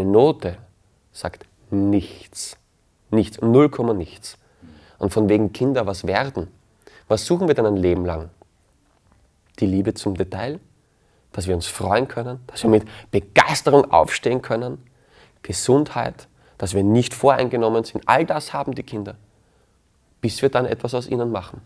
Eine Note sagt nichts. Nichts, null Komma nichts. Und von wegen Kinder was werden. Was suchen wir denn ein Leben lang? Die Liebe zum Detail, dass wir uns freuen können, dass wir mit Begeisterung aufstehen können, Gesundheit, dass wir nicht voreingenommen sind. All das haben die Kinder, bis wir dann etwas aus ihnen machen.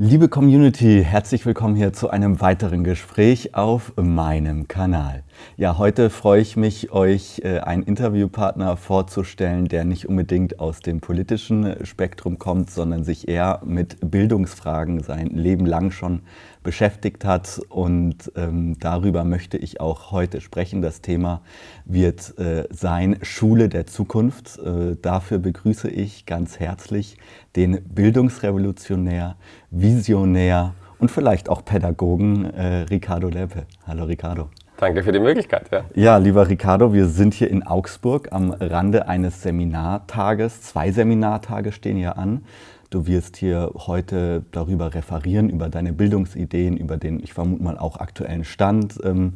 Liebe Community, herzlich willkommen hier zu einem weiteren Gespräch auf meinem Kanal. Ja, heute freue ich mich, euch äh, einen Interviewpartner vorzustellen, der nicht unbedingt aus dem politischen Spektrum kommt, sondern sich eher mit Bildungsfragen sein Leben lang schon beschäftigt hat. Und ähm, darüber möchte ich auch heute sprechen. Das Thema wird äh, sein Schule der Zukunft. Äh, dafür begrüße ich ganz herzlich den Bildungsrevolutionär, Visionär und vielleicht auch Pädagogen äh, Ricardo Leppe. Hallo Ricardo. Danke für die Möglichkeit. Ja. ja, lieber Ricardo, wir sind hier in Augsburg am Rande eines Seminartages. Zwei Seminartage stehen hier an. Du wirst hier heute darüber referieren, über deine Bildungsideen, über den, ich vermute mal, auch aktuellen Stand. Ähm,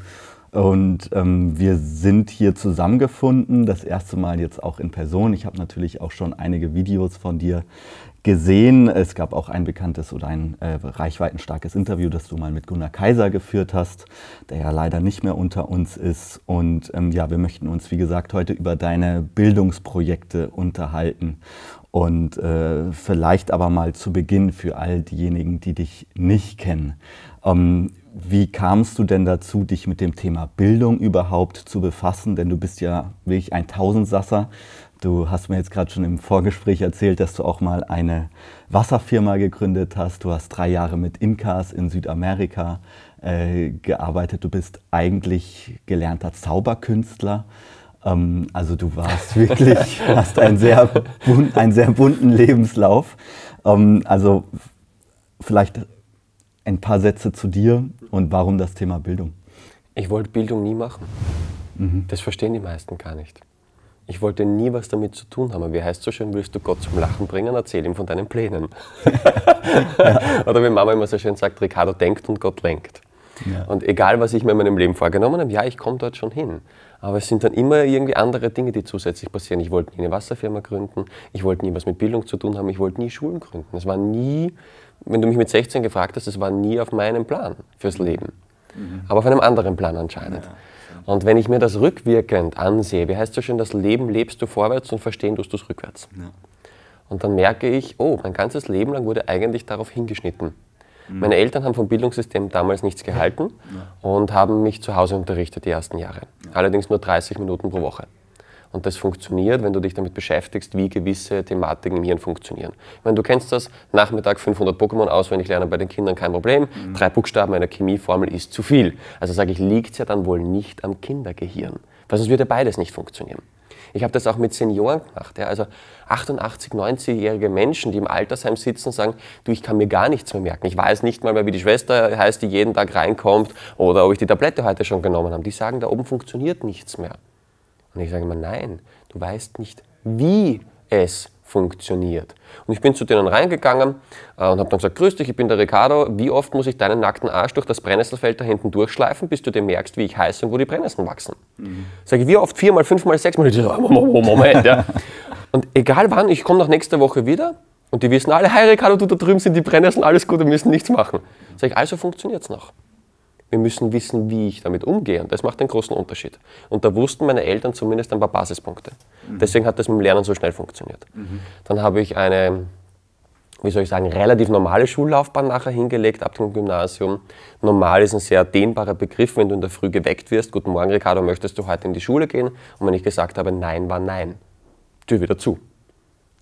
und ähm, wir sind hier zusammengefunden, das erste Mal jetzt auch in Person. Ich habe natürlich auch schon einige Videos von dir gesehen. Es gab auch ein bekanntes oder ein äh, reichweitenstarkes Interview, das du mal mit Gunnar Kaiser geführt hast, der ja leider nicht mehr unter uns ist. Und ähm, ja, wir möchten uns, wie gesagt, heute über deine Bildungsprojekte unterhalten. Und äh, vielleicht aber mal zu Beginn für all diejenigen, die dich nicht kennen. Ähm, wie kamst du denn dazu, dich mit dem Thema Bildung überhaupt zu befassen? Denn du bist ja wirklich ein Tausendsasser. Du hast mir jetzt gerade schon im Vorgespräch erzählt, dass du auch mal eine Wasserfirma gegründet hast. Du hast drei Jahre mit Incas in Südamerika äh, gearbeitet. Du bist eigentlich gelernter Zauberkünstler. Ähm, also du warst wirklich, hast einen sehr, bun, einen sehr bunten Lebenslauf. Ähm, also vielleicht ein paar Sätze zu dir und warum das Thema Bildung. Ich wollte Bildung nie machen. Mhm. Das verstehen die meisten gar nicht. Ich wollte nie was damit zu tun haben. Wie heißt so schön, willst du Gott zum Lachen bringen? Erzähl ihm von deinen Plänen. ja. Oder wie Mama immer so schön sagt, Ricardo denkt und Gott lenkt. Ja. Und egal, was ich mir in meinem Leben vorgenommen habe, ja, ich komme dort schon hin. Aber es sind dann immer irgendwie andere Dinge, die zusätzlich passieren. Ich wollte nie eine Wasserfirma gründen, ich wollte nie was mit Bildung zu tun haben, ich wollte nie Schulen gründen. Es war nie, wenn du mich mit 16 gefragt hast, es war nie auf meinem Plan fürs Leben. Mhm. Aber auf einem anderen Plan anscheinend. Ja. Und wenn ich mir das rückwirkend ansehe, wie heißt so schön, das Leben lebst du vorwärts und verstehen tust du es rückwärts. Ja. Und dann merke ich, oh, mein ganzes Leben lang wurde eigentlich darauf hingeschnitten. Meine Eltern haben vom Bildungssystem damals nichts gehalten und haben mich zu Hause unterrichtet die ersten Jahre. Allerdings nur 30 Minuten pro Woche. Und das funktioniert, wenn du dich damit beschäftigst, wie gewisse Thematiken im Hirn funktionieren. Ich meine, du kennst das, Nachmittag 500 Pokémon auswendig lernen bei den Kindern, kein Problem. Mhm. Drei Buchstaben einer Chemieformel ist zu viel. Also sage ich, liegt es ja dann wohl nicht am Kindergehirn. Weil sonst würde beides nicht funktionieren. Ich habe das auch mit Senioren gemacht. Ja. Also 88, 90-jährige Menschen, die im Altersheim sitzen und sagen, du, ich kann mir gar nichts mehr merken. Ich weiß nicht mal mehr, wie die Schwester heißt, die jeden Tag reinkommt oder ob ich die Tablette heute schon genommen habe. Die sagen, da oben funktioniert nichts mehr. Und ich sage immer, nein, du weißt nicht, wie es funktioniert. Und ich bin zu denen reingegangen äh, und habe dann gesagt, grüß dich, ich bin der Ricardo, wie oft muss ich deinen nackten Arsch durch das Brennnesselfeld da hinten durchschleifen, bis du dir merkst, wie ich heiße und wo die Brennnesseln wachsen? Mhm. Sage ich, wie oft? Viermal, fünfmal, sechsmal? Ich sage, oh, Moment, ja. Und egal wann, ich komme noch nächste Woche wieder und die wissen alle, hi Ricardo, du da drüben sind die Brennnesseln, alles gut, wir müssen nichts machen. Sage ich, also funktioniert es noch. Wir müssen wissen, wie ich damit umgehe. Und das macht einen großen Unterschied. Und da wussten meine Eltern zumindest ein paar Basispunkte. Mhm. Deswegen hat das mit dem Lernen so schnell funktioniert. Mhm. Dann habe ich eine, wie soll ich sagen, relativ normale Schullaufbahn nachher hingelegt ab dem Gymnasium. Normal ist ein sehr dehnbarer Begriff, wenn du in der Früh geweckt wirst. Guten Morgen, Ricardo, möchtest du heute in die Schule gehen? Und wenn ich gesagt habe, nein, war nein. Tür wieder zu.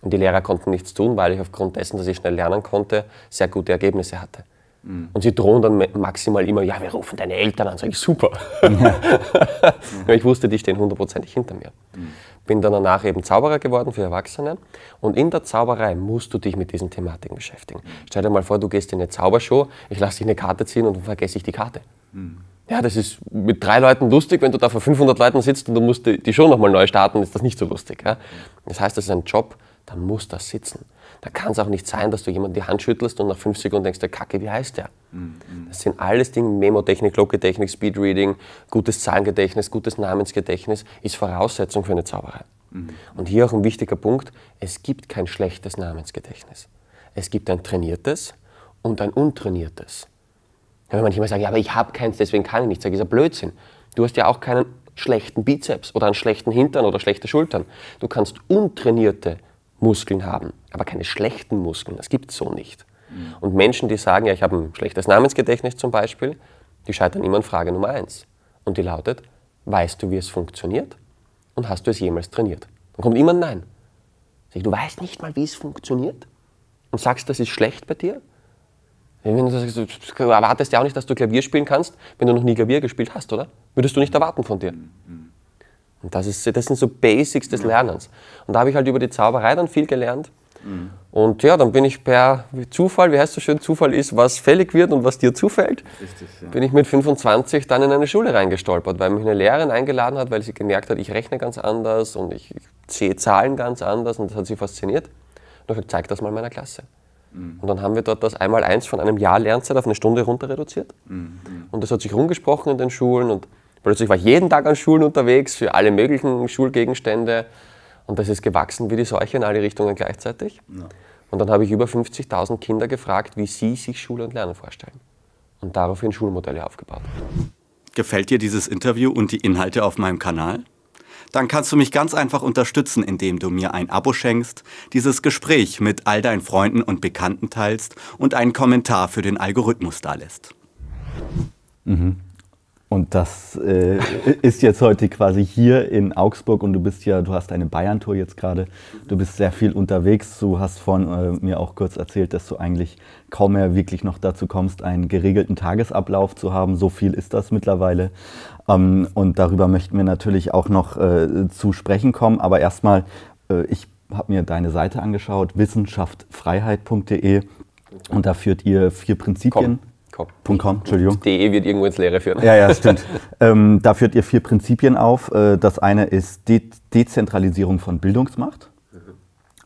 Und die Lehrer konnten nichts tun, weil ich aufgrund dessen, dass ich schnell lernen konnte, sehr gute Ergebnisse hatte. Mhm. Und sie drohen dann maximal immer, ja, wir rufen deine Eltern an. Sag ich, super. Mhm. ich wusste, die stehen hundertprozentig hinter mir. Mhm. Bin dann danach eben Zauberer geworden für Erwachsene. Und in der Zauberei musst du dich mit diesen Thematiken beschäftigen. Mhm. Stell dir mal vor, du gehst in eine Zaubershow, ich lasse dich eine Karte ziehen und dann vergesse ich die Karte. Mhm. Ja, das ist mit drei Leuten lustig, wenn du da vor 500 Leuten sitzt und du musst die Show nochmal neu starten, ist das nicht so lustig. Ja? Mhm. Das heißt, das ist ein Job, dann muss das sitzen. Da kann es auch nicht sein, dass du jemanden die Hand schüttelst und nach fünf Sekunden denkst, der Kacke, wie heißt der? Mhm. Das sind alles Dinge, Memotechnik, Logotechnik, Speedreading, gutes Zahlengedächtnis, gutes Namensgedächtnis ist Voraussetzung für eine Zauberei. Mhm. Und hier auch ein wichtiger Punkt, es gibt kein schlechtes Namensgedächtnis. Es gibt ein trainiertes und ein untrainiertes. Wenn manchmal sagen, ja, aber ich habe keins, deswegen kann ich nichts, sage ich, ist ja Blödsinn. Du hast ja auch keinen schlechten Bizeps oder einen schlechten Hintern oder schlechte Schultern. Du kannst untrainierte Muskeln haben, aber keine schlechten Muskeln. Das gibt es so nicht. Mhm. Und Menschen, die sagen, ja, ich habe ein schlechtes Namensgedächtnis zum Beispiel, die scheitern immer an Frage Nummer eins. Und die lautet, weißt du, wie es funktioniert? Und hast du es jemals trainiert? Dann kommt immer ein Nein. Sag ich, du weißt nicht mal, wie es funktioniert? Und sagst, das ist schlecht bei dir? Wenn du, sagst, du erwartest ja auch nicht, dass du Klavier spielen kannst, wenn du noch nie Klavier gespielt hast, oder? Würdest du nicht erwarten von dir. Mhm. Und das, ist, das sind so Basics des Lernens. Und da habe ich halt über die Zauberei dann viel gelernt. Mhm. Und ja, dann bin ich per Zufall, wie heißt das schön, Zufall ist, was fällig wird und was dir zufällt, Richtig, ja. bin ich mit 25 dann in eine Schule reingestolpert, weil mich eine Lehrerin eingeladen hat, weil sie gemerkt hat, ich rechne ganz anders und ich sehe Zahlen ganz anders und das hat sie fasziniert. Und ich habe gesagt, zeig das mal meiner Klasse. Mhm. Und dann haben wir dort das einmal eins von einem Jahr Lernzeit auf eine Stunde runter reduziert. Mhm. mhm. Und das hat sich rumgesprochen in den Schulen und Plötzlich war ich jeden Tag an Schulen unterwegs für alle möglichen Schulgegenstände. Und das ist gewachsen wie die Seuche in alle Richtungen gleichzeitig. Ja. Und dann habe ich über 50.000 Kinder gefragt, wie sie sich Schule und Lernen vorstellen. Und daraufhin Schulmodelle aufgebaut. Gefällt dir dieses Interview und die Inhalte auf meinem Kanal? Dann kannst du mich ganz einfach unterstützen, indem du mir ein Abo schenkst, dieses Gespräch mit all deinen Freunden und Bekannten teilst und einen Kommentar für den Algorithmus dalässt. Mhm. Und das äh, ist jetzt heute quasi hier in Augsburg und du bist ja, du hast eine Bayern-Tour jetzt gerade. Du bist sehr viel unterwegs. Du hast von äh, mir auch kurz erzählt, dass du eigentlich kaum mehr wirklich noch dazu kommst, einen geregelten Tagesablauf zu haben. So viel ist das mittlerweile. Ähm, und darüber möchten wir natürlich auch noch äh, zu sprechen kommen. Aber erstmal, äh, ich habe mir deine Seite angeschaut, wissenschaftfreiheit.de. Und da führt ihr vier Prinzipien. Komm. .com. .com, Entschuldigung. .de wird irgendwo ins Leere führen. Ja, ja, stimmt. ähm, da führt ihr vier Prinzipien auf. Äh, das eine ist De Dezentralisierung von Bildungsmacht,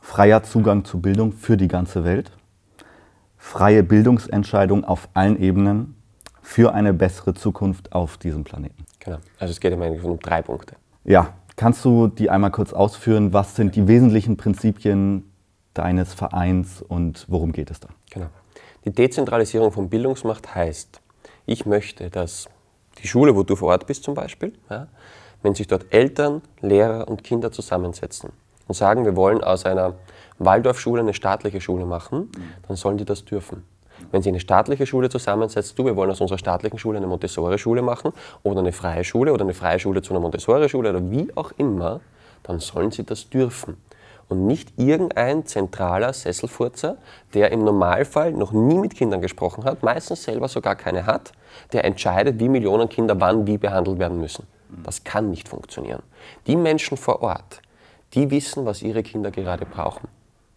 freier Zugang zu Bildung für die ganze Welt, freie Bildungsentscheidung auf allen Ebenen für eine bessere Zukunft auf diesem Planeten. Genau. Also es geht im Endeffekt um drei Punkte. Ja. Kannst du die einmal kurz ausführen? Was sind die wesentlichen Prinzipien deines Vereins und worum geht es da? Genau. Die Dezentralisierung von Bildungsmacht heißt, ich möchte, dass die Schule, wo du vor Ort bist zum Beispiel, ja, wenn sich dort Eltern, Lehrer und Kinder zusammensetzen und sagen, wir wollen aus einer Waldorfschule eine staatliche Schule machen, dann sollen die das dürfen. Wenn sie eine staatliche Schule zusammensetzt, du, wir wollen aus unserer staatlichen Schule eine Montessori-Schule machen oder eine freie Schule oder eine freie Schule zu einer Montessori-Schule oder wie auch immer, dann sollen sie das dürfen und nicht irgendein zentraler Sesselfurzer, der im Normalfall noch nie mit Kindern gesprochen hat, meistens selber sogar keine hat, der entscheidet, wie Millionen Kinder wann wie behandelt werden müssen. Das kann nicht funktionieren. Die Menschen vor Ort, die wissen, was ihre Kinder gerade brauchen.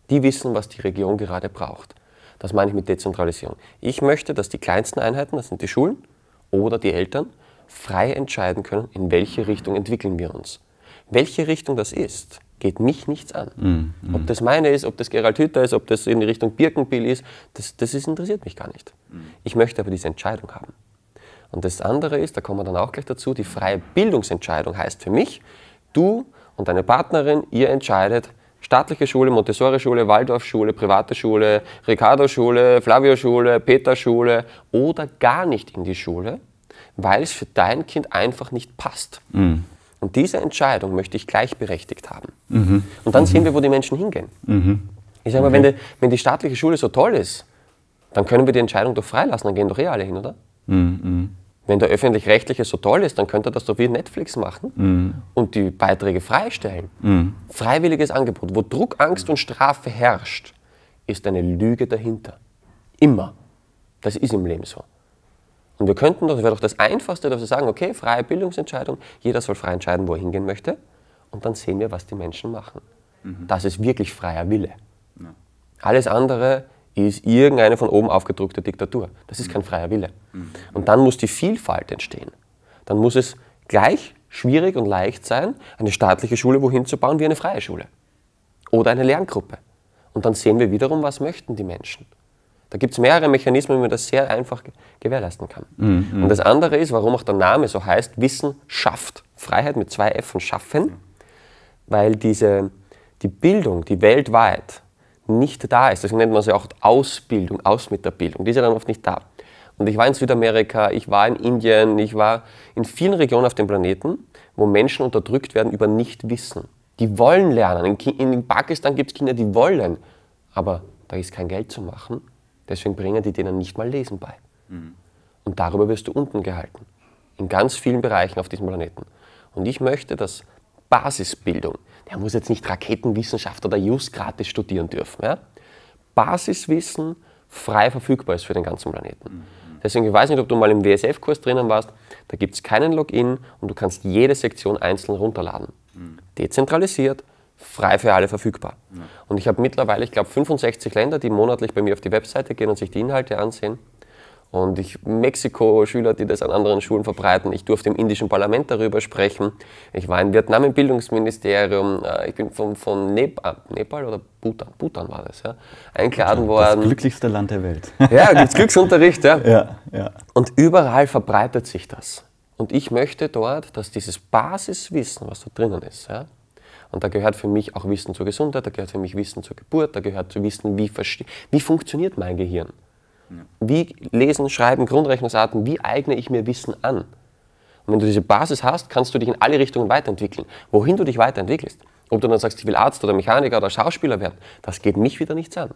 Die wissen, was die Region gerade braucht. Das meine ich mit Dezentralisierung. Ich möchte, dass die kleinsten Einheiten, das sind die Schulen oder die Eltern, frei entscheiden können, in welche Richtung entwickeln wir uns. Welche Richtung das ist, geht mich nichts an. Mm, mm. Ob das meine ist, ob das Gerald Hütter ist, ob das in Richtung Birkenbill ist, das, das ist, interessiert mich gar nicht. Mm. Ich möchte aber diese Entscheidung haben. Und das andere ist, da kommen wir dann auch gleich dazu, die freie Bildungsentscheidung heißt für mich, du und deine Partnerin, ihr entscheidet, staatliche Schule, Montessori-Schule, Waldorfschule, private Schule, Ricardo-Schule, Flavio-Schule, Peter-Schule oder gar nicht in die Schule, weil es für dein Kind einfach nicht passt. Mm. Und diese Entscheidung möchte ich gleichberechtigt haben. Mhm. Und dann mhm. sehen wir, wo die Menschen hingehen. Mhm. Ich sage mal, wenn die, wenn die, staatliche Schule so toll ist, dann können wir die Entscheidung doch freilassen, dann gehen doch eh alle hin, oder? Mhm, mhm. Wenn der öffentlich-rechtliche so toll ist, dann könnte das doch wie Netflix machen mhm. und die Beiträge freistellen. Freiwilliges Angebot, wo Druck, Angst und Strafe herrscht, ist eine Lüge dahinter. Immer. Das ist im Leben so. Und wir könnten doch, das wäre doch das Einfachste, dass wir sagen, okay, freie Bildungsentscheidung, jeder soll frei entscheiden, wo er hingehen möchte. Und dann sehen wir, was die Menschen machen. Mhm. Das ist wirklich freier Wille. Ja. Alles andere ist irgendeine von oben aufgedruckte Diktatur. Das ist mhm. kein freier Wille. Mhm. Und dann muss die Vielfalt entstehen. Dann muss es gleich schwierig und leicht sein, eine staatliche Schule wohin zu bauen wie eine freie Schule. Oder eine Lerngruppe. Und dann sehen wir wiederum, was möchten die Menschen. Da gibt es mehrere Mechanismen, wie man das sehr einfach gewährleisten kann. Mhm, mhm. Und das andere ist, warum auch der Name so heißt, Wissen schafft. Freiheit mit zwei F und schaffen, weil diese, die Bildung, die weltweit nicht da ist, deswegen nennt man sie auch Ausbildung, aus mit der Bildung, die ist ja dann oft nicht da. Und ich war in Südamerika, ich war in Indien, ich war in vielen Regionen auf dem Planeten, wo Menschen unterdrückt werden über Nichtwissen. Die wollen lernen. In, in Pakistan gibt es Kinder, die wollen, aber da ist kein Geld zu machen Deswegen bringen die denen nicht mal Lesen bei. Mhm. Und darüber wirst du unten gehalten. In ganz vielen Bereichen auf diesem Planeten. Und ich möchte, dass Basisbildung, der muss jetzt nicht Raketenwissenschaft oder Just gratis studieren dürfen. Ja? Basiswissen frei verfügbar ist für den ganzen Planeten. Mhm. Deswegen, ich weiß nicht, ob du mal im WSF-Kurs drinnen warst, da gibt es keinen Login und du kannst jede Sektion einzeln runterladen. Mhm. Dezentralisiert, frei für alle verfügbar. Ja. Und ich habe mittlerweile, ich glaube, 65 Länder, die monatlich bei mir auf die Webseite gehen und sich die Inhalte ansehen. Und ich Mexiko-Schüler, die das an anderen Schulen verbreiten. Ich durfte im indischen Parlament darüber sprechen. Ich war in Vietnam im Bildungsministerium. Äh, ich bin von, von Nepal, Nepal oder Bhutan, Bhutan war das, ja, eingeladen worden. Das glücklichste Land der Welt. Ja, gibt Glücksunterricht, ja. ja, ja. Und überall verbreitet sich das. Und ich möchte dort, dass dieses Basiswissen, was da drinnen ist, ja, und da gehört für mich auch Wissen zur Gesundheit, da gehört für mich Wissen zur Geburt, da gehört zu Wissen, wie, wie funktioniert mein Gehirn. Wie lesen, schreiben, Grundrechnungsarten, wie eigne ich mir Wissen an? Und wenn du diese Basis hast, kannst du dich in alle Richtungen weiterentwickeln. Wohin du dich weiterentwickelst, ob du dann sagst, ich will Arzt oder Mechaniker oder Schauspieler werden, das geht mich wieder nichts an.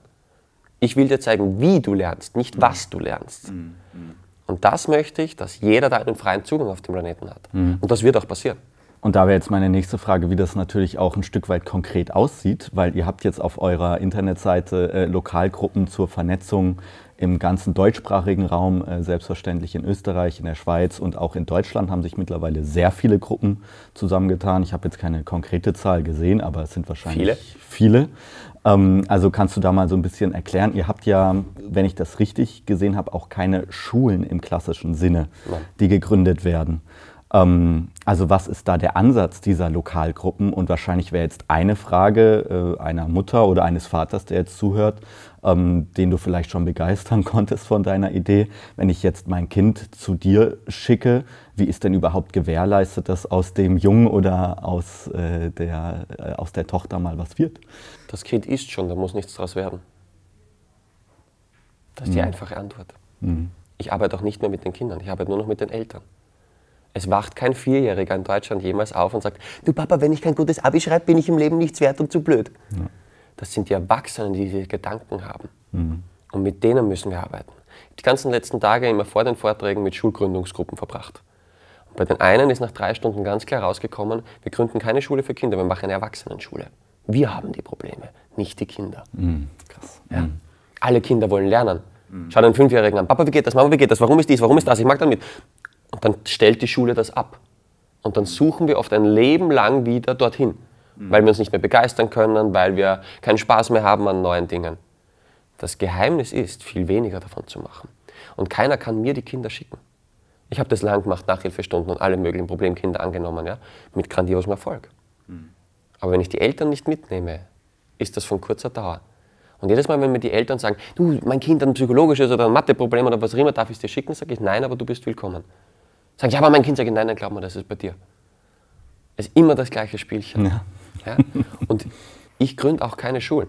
Ich will dir zeigen, wie du lernst, nicht mhm. was du lernst. Mhm. mhm. Und das möchte ich, dass jeder da einen freien Zugang auf dem Planeten hat. Mhm. Und das wird auch passieren. Und da wäre jetzt meine nächste Frage, wie das natürlich auch ein Stück weit konkret aussieht, weil ihr habt jetzt auf eurer Internetseite äh, Lokalgruppen zur Vernetzung im ganzen deutschsprachigen Raum, äh, selbstverständlich in Österreich, in der Schweiz und auch in Deutschland haben sich mittlerweile sehr viele Gruppen zusammengetan. Ich habe jetzt keine konkrete Zahl gesehen, aber es sind wahrscheinlich viele. viele. Ähm, also kannst du da mal so ein bisschen erklären, ihr habt ja, wenn ich das richtig gesehen habe, auch keine Schulen im klassischen Sinne, Nein. die gegründet werden. Ähm, also was ist da der Ansatz dieser Lokalgruppen? Und wahrscheinlich wäre jetzt eine Frage äh, einer Mutter oder eines Vaters, der jetzt zuhört, ähm, den du vielleicht schon begeistern konntest von deiner Idee, wenn ich jetzt mein Kind zu dir schicke, wie ist denn überhaupt gewährleistet, dass aus dem Jungen oder aus, äh, der, äh, aus der Tochter mal was wird? Das Kind ist schon, da muss nichts draus werden. Das ist mhm. die einfache Antwort. Mhm. Ich arbeite auch nicht mehr mit den Kindern, ich arbeite nur noch mit den Eltern. Es wacht kein Vierjähriger in Deutschland jemals auf und sagt, du Papa, wenn ich kein gutes Abi schreibe, bin ich im Leben nichts wert und zu blöd. Ja. Das sind die Erwachsenen, die diese Gedanken haben. Mhm. Und mit denen müssen wir arbeiten. Ich habe Die ganzen letzten Tage immer vor den Vorträgen mit Schulgründungsgruppen verbracht. Und bei den einen ist nach drei Stunden ganz klar rausgekommen, wir gründen keine Schule für Kinder, wir machen eine Erwachsenenschule. Wir haben die Probleme, nicht die Kinder. Mhm. Krass. Ja. Mhm. Alle Kinder wollen lernen. Mhm. Schau den Fünfjährigen an. Papa, wie geht das? Mama, wie geht das? Warum ist dies? Warum ist das? Ich mag damit. Und dann stellt die Schule das ab. Und dann suchen wir oft ein Leben lang wieder dorthin, mhm. weil wir uns nicht mehr begeistern können, weil wir keinen Spaß mehr haben an neuen Dingen. Das Geheimnis ist, viel weniger davon zu machen. Und keiner kann mir die Kinder schicken. Ich habe das lang gemacht, Nachhilfestunden und alle möglichen Problemkinder angenommen, ja, mit grandiosem Erfolg. Mhm. Aber wenn ich die Eltern nicht mitnehme, ist das von kurzer Dauer. Und jedes Mal, wenn mir die Eltern sagen, du, mein Kind hat ein psychologisches oder ein Matheproblem oder was auch immer, darf ich es dir schicken, sage ich, nein, aber du bist willkommen. Sagen, ja, aber mein Kind sagt, nein, dann glaub mir, das ist bei dir. Es ist immer das gleiche Spielchen. Ja. Ja? Und ich gründe auch keine Schulen.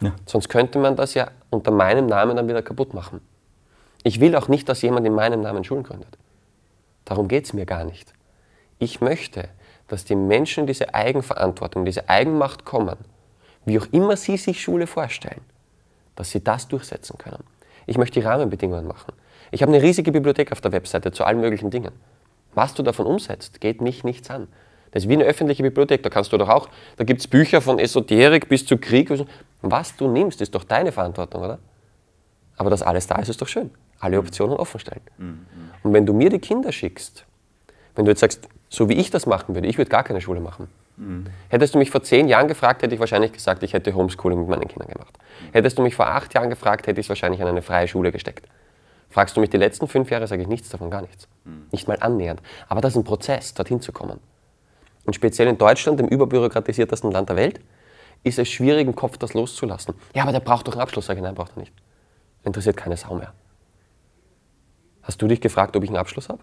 Ja. Sonst könnte man das ja unter meinem Namen dann wieder kaputt machen. Ich will auch nicht, dass jemand in meinem Namen Schulen gründet. Darum geht es mir gar nicht. Ich möchte, dass die Menschen diese Eigenverantwortung, diese Eigenmacht kommen, wie auch immer sie sich Schule vorstellen, dass sie das durchsetzen können. Ich möchte die Rahmenbedingungen machen. Ich habe eine riesige Bibliothek auf der Webseite zu allen möglichen Dingen. Was du davon umsetzt, geht mich nichts an. Das ist wie eine öffentliche Bibliothek, da kannst du doch auch, da gibt es Bücher von Esoterik bis zu Krieg. Was du nimmst, ist doch deine Verantwortung, oder? Aber dass alles da ist, ist doch schön. Alle mhm. Optionen offen stellen. Mhm, mhm. Und wenn du mir die Kinder schickst, wenn du jetzt sagst, so wie ich das machen würde, ich würde gar keine Schule machen. Hättest du mich vor zehn Jahren gefragt, hätte ich wahrscheinlich gesagt, ich hätte Homeschooling mit meinen Kindern gemacht. Hättest du mich vor acht Jahren gefragt, hätte ich es wahrscheinlich an eine freie Schule gesteckt. Fragst du mich die letzten fünf Jahre, sage ich nichts davon, gar nichts. Hm. Nicht mal annähernd. Aber das ist ein Prozess, dorthin zu kommen. Und speziell in Deutschland, dem überbürokratisiertesten Land der Welt, ist es schwierig, im Kopf das loszulassen. Ja, aber der braucht doch einen Abschluss. Sage ich, nein, braucht er nicht. Interessiert keine Sau mehr. Hast du dich gefragt, ob ich einen Abschluss habe?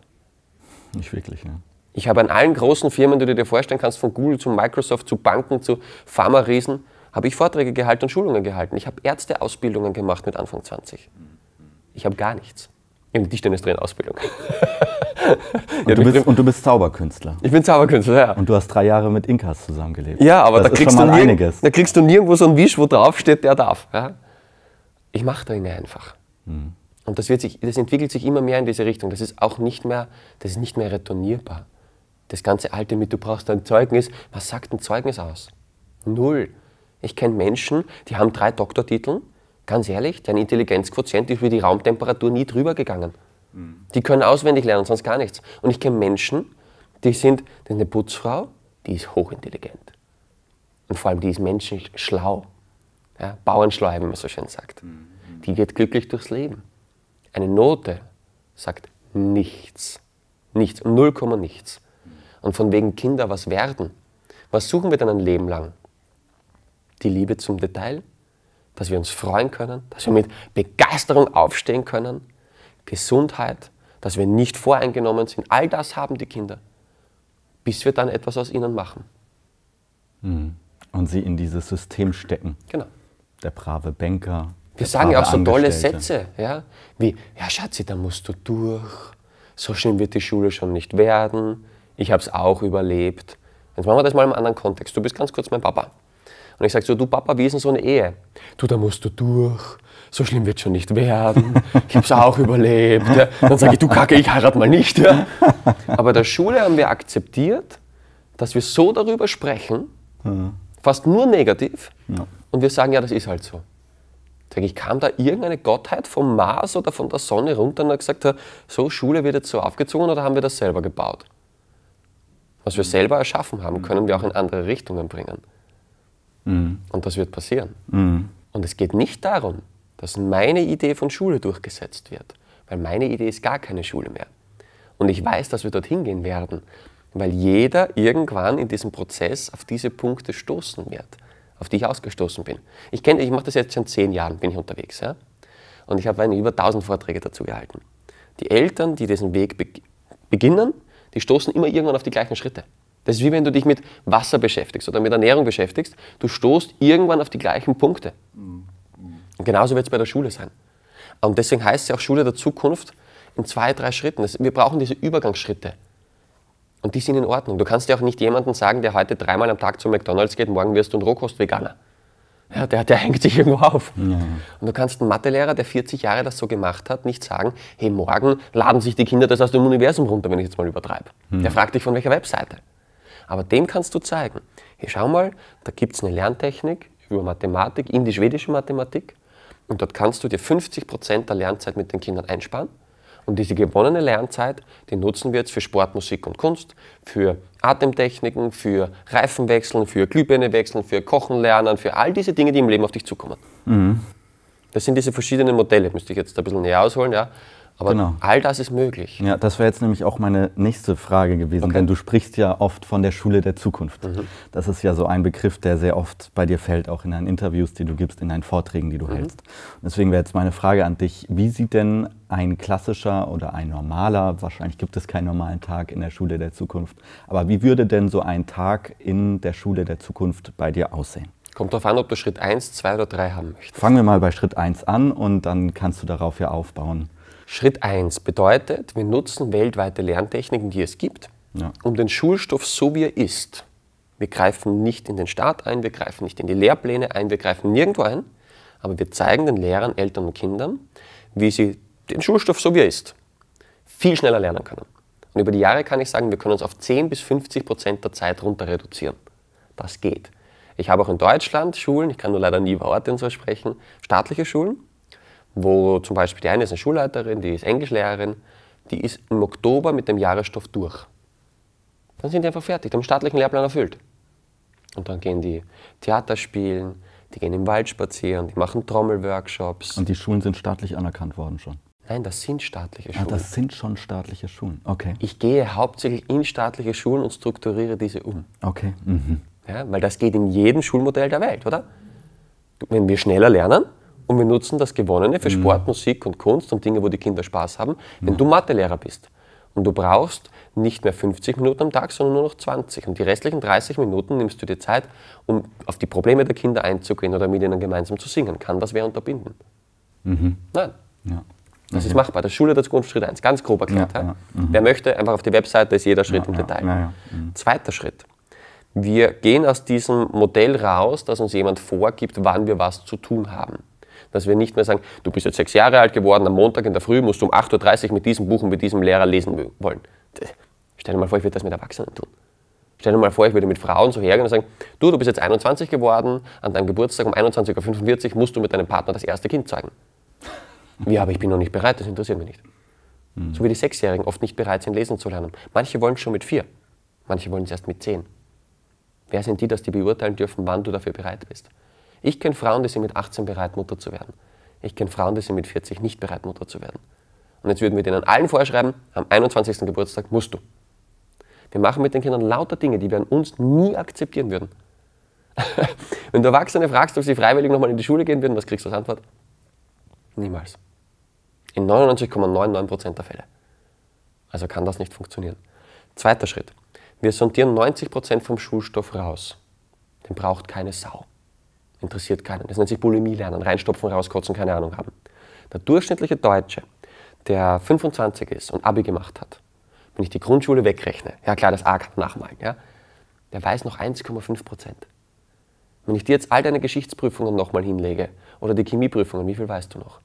Nicht wirklich, ne? Ich habe an allen großen Firmen, die du dir vorstellen kannst, von Google zu Microsoft zu Banken zu Pharma-Riesen, habe ich Vorträge gehalten und Schulungen gehalten. Ich habe Ärzteausbildungen gemacht mit Anfang 20. Ich habe gar nichts. Ich habe eine Dichtindustrie-Ausbildung. und, du bist, und, du bist, Zauberkünstler. Ich bin Zauberkünstler, ja. Und du hast drei Jahre mit Inkas zusammengelebt. Ja, aber da kriegst, einiges. da kriegst, du nirgendwo so einen Wisch, wo draufsteht, der darf. Ja? Ich mache Dinge einfach. Mhm. Und das, wird sich, das entwickelt sich immer mehr in diese Richtung. Das ist auch nicht mehr, das ist nicht mehr retournierbar. Das ganze Alte mit, du brauchst ein Zeugnis. Was sagt ein Zeugnis aus? Null. Ich kenne Menschen, die haben drei Doktortitel, Ganz ehrlich, dein Intelligenzquotient ist über die Raumtemperatur nie drüber gegangen. Die können auswendig lernen, sonst gar nichts. Und ich kenne Menschen, die sind, das ist eine Putzfrau, die ist hochintelligent. Und vor allem, die ist menschenschlau. Ja, Bauernschlau, wie man so schön sagt. Die geht glücklich durchs Leben. Eine Note sagt nichts. Nichts, null Komma nichts. Und von wegen Kinder was werden. Was suchen wir dann ein Leben lang? Die Liebe zum Detail, dass wir uns freuen können, dass wir mit Begeisterung aufstehen können, Gesundheit, dass wir nicht voreingenommen sind. All das haben die Kinder, bis wir dann etwas aus ihnen machen. Hm. Und sie in dieses System stecken. Genau. Der brave Banker. Wir sagen ja auch so tolle Sätze, ja, wie, ja Schatzi, da musst du durch, so schlimm wird die Schule schon nicht werden, ich habe es auch überlebt. Jetzt machen wir das mal im anderen Kontext. Du bist ganz kurz mein Papa. Und ich sage so, du Papa, wie ist denn so eine Ehe? Du, da musst du durch. So schlimm wird schon nicht werden. Ich habe es auch überlebt. Ja. Dann sage ich, du Kacke, ich heirate mal nicht. Ja. Aber der Schule haben wir akzeptiert, dass wir so darüber sprechen, mhm. fast nur negativ. Ja. Und wir sagen, ja, das ist halt so. Sag ich, kam da irgendeine Gottheit vom Mars oder von der Sonne runter und hat gesagt, so Schule wird jetzt so aufgezogen oder haben wir das selber gebaut? Was wir selber erschaffen haben, können wir auch in andere Richtungen bringen. Mhm. Und das wird passieren. Mhm. Und es geht nicht darum, dass meine Idee von Schule durchgesetzt wird, weil meine Idee ist gar keine Schule mehr. Und ich weiß, dass wir dorthin gehen werden, weil jeder irgendwann in diesem Prozess auf diese Punkte stoßen wird, auf die ich ausgestoßen bin. Ich, ich mache das jetzt schon zehn Jahren, bin ich unterwegs. Ja? Und ich habe über 1000 Vorträge dazu gehalten. Die Eltern, die diesen Weg be beginnen, die stoßen immer irgendwann auf die gleichen Schritte. Das ist wie wenn du dich mit Wasser beschäftigst oder mit Ernährung beschäftigst. Du stoßt irgendwann auf die gleichen Punkte. Und genauso wird es bei der Schule sein. Und deswegen heißt es ja auch Schule der Zukunft in zwei, drei Schritten. Wir brauchen diese Übergangsschritte. Und die sind in Ordnung. Du kannst ja auch nicht jemandem sagen, der heute dreimal am Tag zu McDonalds geht, morgen wirst du ein Rohkostveganer. Ja, der, der hängt sich irgendwo auf. Ja. Und du kannst einen Mathelehrer, der 40 Jahre das so gemacht hat, nicht sagen, hey, morgen laden sich die Kinder das aus dem Universum runter, wenn ich jetzt mal übertreibe. Hm. Der fragt dich, von welcher Webseite. Aber dem kannst du zeigen, hey, schau mal, da gibt es eine Lerntechnik über Mathematik, indisch-schwedische Mathematik, und dort kannst du dir 50 Prozent der Lernzeit mit den Kindern einsparen. Und diese gewonnene Lernzeit, die nutzen wir jetzt für Sport, Musik und Kunst, für Atemtechniken, für Reifenwechseln, für Glühbirnewechseln, für Kochen lernen, für all diese Dinge, die im Leben auf dich zukommen. Mhm. Das sind diese verschiedenen Modelle, müsste ich jetzt ein bisschen näher ausholen. Ja. Aber genau. all das ist möglich. Ja, das wäre jetzt nämlich auch meine nächste Frage gewesen, okay. denn du sprichst ja oft von der Schule der Zukunft. Mhm. Das ist ja so ein Begriff, der sehr oft bei dir fällt, auch in deinen Interviews, die du gibst, in deinen Vorträgen, die du mhm. hältst. Und deswegen wäre jetzt meine Frage an dich, wie sieht denn ein klassischer oder ein normaler, wahrscheinlich gibt es keinen normalen Tag in der Schule der Zukunft, aber wie würde denn so ein Tag in der Schule der Zukunft bei dir aussehen? Kommt darauf an, ob du Schritt 1, 2 oder 3 haben möchtest. Fangen wir mal bei Schritt 1 an und dann kannst du darauf ja aufbauen Schritt 1 bedeutet, wir nutzen weltweite Lerntechniken, die es gibt, ja. um den Schulstoff so wie er ist. Wir greifen nicht in den Staat ein, wir greifen nicht in die Lehrpläne ein, wir greifen nirgendwo ein, aber wir zeigen den Lehrern, Eltern und Kindern, wie sie den Schulstoff so wie er ist viel schneller lernen können. Und über die Jahre kann ich sagen, wir können uns auf 10 bis 50 Prozent der Zeit runter reduzieren. Das geht. Ich habe auch in Deutschland Schulen, ich kann nur leider nie über Orte und so sprechen, staatliche Schulen, wo zum Beispiel die eine ist eine Schulleiterin, die ist Englischlehrerin, die ist im Oktober mit dem Jahresstoff durch. Dann sind die einfach fertig, haben den staatlichen Lehrplan erfüllt. Und dann gehen die Theater spielen, die gehen im Wald spazieren, die machen Trommelworkshops. Und die Schulen sind staatlich anerkannt worden schon? Nein, das sind staatliche ah, Schulen. Ah, das sind schon staatliche Schulen, okay. Ich gehe hauptsächlich in staatliche Schulen und strukturiere diese um. Okay. Mhm. Ja, weil das geht in jedem Schulmodell der Welt, oder? Wenn wir schneller lernen, und wir nutzen das Gewonnene für mhm. Sport, Musik und Kunst und Dinge, wo die Kinder Spaß haben, wenn du Mathelehrer bist. Und du brauchst nicht mehr 50 Minuten am Tag, sondern nur noch 20. Und die restlichen 30 Minuten nimmst du dir Zeit, um auf die Probleme der Kinder einzugehen oder mit ihnen gemeinsam zu singen. Kann das wer unterbinden? Mhm. Nein. Ja. Das mhm. ist machbar. Das Schule der Zukunft, Schritt 1, ganz grob erklärt. Ja, ja. Mhm. Wer möchte, einfach auf die Webseite ist jeder Schritt im Detail. Mhm. Zweiter Schritt. Wir gehen aus diesem Modell raus, dass uns jemand vorgibt, wann wir was zu tun haben dass wir nicht mehr sagen, du bist jetzt sechs Jahre alt geworden, am Montag in der Früh musst du um 8.30 Uhr mit diesem Buch und mit diesem Lehrer lesen wollen. Stell dir mal vor, ich würde das mit Erwachsenen tun. Stell dir mal vor, ich würde mit Frauen so hergehen und sagen, du, du bist jetzt 21 geworden, an deinem Geburtstag um 21.45 Uhr musst du mit deinem Partner das erste Kind zeigen. Wie, aber ich bin noch nicht bereit, das interessiert mich nicht. Hm. So wie die Sechsjährigen oft nicht bereit sind, lesen zu lernen. Manche wollen es schon mit vier, manche wollen es erst mit zehn. Wer sind die, dass die beurteilen dürfen, wann du dafür bereit bist? Ich kenne Frauen, die sind mit 18 bereit, Mutter zu werden. Ich kenne Frauen, die sind mit 40 nicht bereit, Mutter zu werden. Und jetzt würden wir denen allen vorschreiben, am 21. Geburtstag musst du. Wir machen mit den Kindern lauter Dinge, die wir an uns nie akzeptieren würden. Wenn du Erwachsene fragst, ob sie freiwillig nochmal in die Schule gehen würden, was kriegst du als Antwort? Niemals. In 99,99% der Fälle. Also kann das nicht funktionieren. Zweiter Schritt. Wir sondieren 90% vom Schulstoff raus. Den braucht keine Sau. Interessiert keinen. Das nennt sich Bulimie lernen. Reinstopfen, rauskotzen, keine Ahnung haben. Der durchschnittliche Deutsche, der 25 ist und Abi gemacht hat, wenn ich die Grundschule wegrechne, ja klar, das A kann nachmalen, ja, der weiß noch 1,5 Prozent. Wenn ich dir jetzt all deine Geschichtsprüfungen nochmal hinlege oder die Chemieprüfungen, wie viel weißt du noch?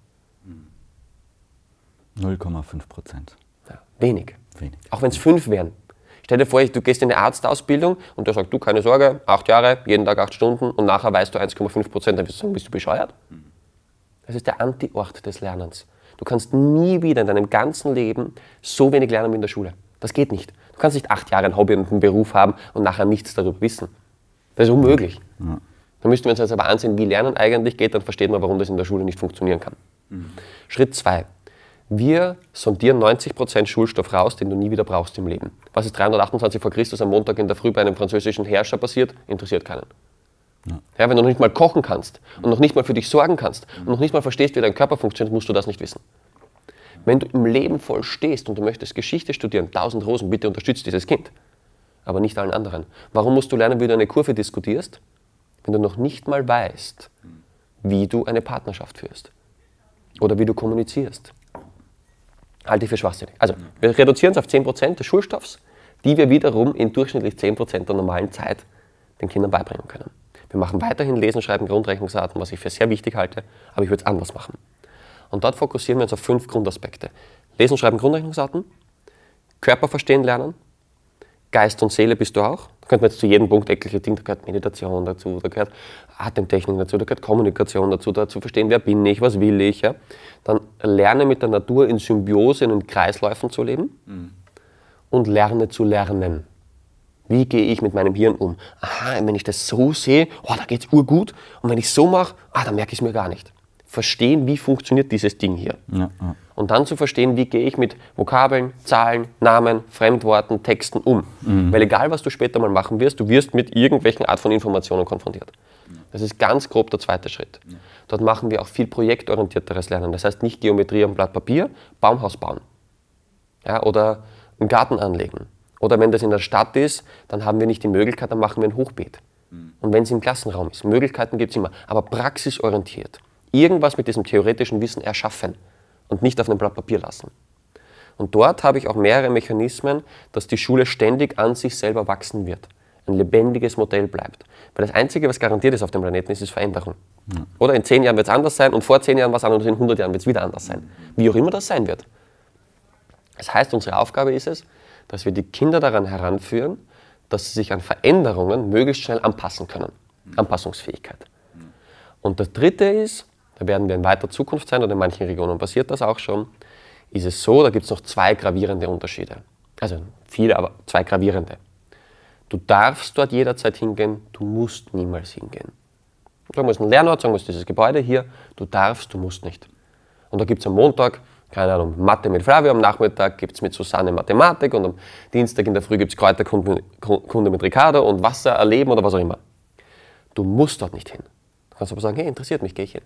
0,5 Prozent. Ja, wenig. wenig. Auch wenn es fünf wären, Stell dir vor, du gehst in eine Arztausbildung und der sagt, du, keine Sorge, acht Jahre, jeden Tag acht Stunden und nachher weißt du 1,5 Prozent, dann wirst du sagen, bist du bescheuert? Mhm. Das ist der Antiort des Lernens. Du kannst nie wieder in deinem ganzen Leben so wenig lernen wie in der Schule. Das geht nicht. Du kannst nicht acht Jahre ein Hobby und einen Beruf haben und nachher nichts darüber wissen. Das ist unmöglich. Ja. Da müssten wir uns jetzt aber ansehen, wie Lernen eigentlich geht, dann versteht man, warum das in der Schule nicht funktionieren kann. Mhm. Schritt zwei wir sondieren 90% Schulstoff raus, den du nie wieder brauchst im Leben. Was ist 328 vor Christus am Montag in der Früh bei einem französischen Herrscher passiert, interessiert keinen. Ja. Ja, wenn du noch nicht mal kochen kannst und noch nicht mal für dich sorgen kannst und noch nicht mal verstehst, wie dein Körper funktioniert, musst du das nicht wissen. Wenn du im Leben voll stehst und du möchtest Geschichte studieren, tausend Rosen, bitte unterstützt dieses Kind, aber nicht allen anderen. Warum musst du lernen, wie du eine Kurve diskutierst, wenn du noch nicht mal weißt, wie du eine Partnerschaft führst oder wie du kommunizierst? halte ich für schwachsinnig. Also, wir reduzieren es auf 10% des Schulstoffs, die wir wiederum in durchschnittlich 10% der normalen Zeit den Kindern beibringen können. Wir machen weiterhin Lesen, Schreiben, Grundrechnungsarten, was ich für sehr wichtig halte, aber ich würde es anders machen. Und dort fokussieren wir uns auf fünf Grundaspekte. Lesen, Schreiben, Grundrechnungsarten, Körper verstehen lernen, Geist und Seele bist du auch, könnte man jetzt zu jedem Punkt etliche Dinge, da gehört Meditation dazu, da gehört Atemtechnik dazu, da gehört Kommunikation dazu, dazu verstehen, wer bin ich, was will ich. Ja? Dann lerne mit der Natur in Symbiose, in Kreisläufen zu leben mhm. und lerne zu lernen. Wie gehe ich mit meinem Hirn um? Aha, wenn ich das so sehe, oh, da geht es urgut. Und wenn ich es so mache, ah, dann merke ich es mir gar nicht verstehen, wie funktioniert dieses Ding hier. Ja, ja. Und dann zu verstehen, wie gehe ich mit Vokabeln, Zahlen, Namen, Fremdworten, Texten um. Mhm. Weil egal, was du später mal machen wirst, du wirst mit irgendwelchen Art von Informationen konfrontiert. Das ist ganz grob der zweite Schritt. Dort machen wir auch viel projektorientierteres Lernen. Das heißt nicht Geometrie am Blatt Papier, Baumhaus bauen. Ja, oder einen Garten anlegen. Oder wenn das in der Stadt ist, dann haben wir nicht die Möglichkeit, dann machen wir ein Hochbeet. Mhm. Und wenn es im Klassenraum ist, Möglichkeiten gibt es immer, aber praxisorientiert irgendwas mit diesem theoretischen Wissen erschaffen und nicht auf einem Blatt Papier lassen. Und dort habe ich auch mehrere Mechanismen, dass die Schule ständig an sich selber wachsen wird, ein lebendiges Modell bleibt. Weil das Einzige, was garantiert ist auf dem Planeten, ist, ist Veränderung. Oder in zehn Jahren wird es anders sein und vor zehn Jahren was anderes und in 100 Jahren wird es wieder anders sein. Wie auch immer das sein wird. Das heißt, unsere Aufgabe ist es, dass wir die Kinder daran heranführen, dass sie sich an Veränderungen möglichst schnell anpassen können. Anpassungsfähigkeit. Und das Dritte ist, da werden wir in weiter Zukunft sein und in manchen Regionen passiert das auch schon, ist es so, da gibt es noch zwei gravierende Unterschiede. Also viele, aber zwei gravierende. Du darfst dort jederzeit hingehen, du musst niemals hingehen. Du wir es ein Lernort, sagen wir es dieses Gebäude hier, du darfst, du musst nicht. Und da gibt es am Montag, keine Ahnung, Mathe mit Flavio, am Nachmittag gibt es mit Susanne Mathematik und am Dienstag in der Früh gibt es Kräuterkunde mit Ricardo und Wasser erleben oder was auch immer. Du musst dort nicht hin. Du kannst aber sagen, hey, interessiert mich, gehe ich hin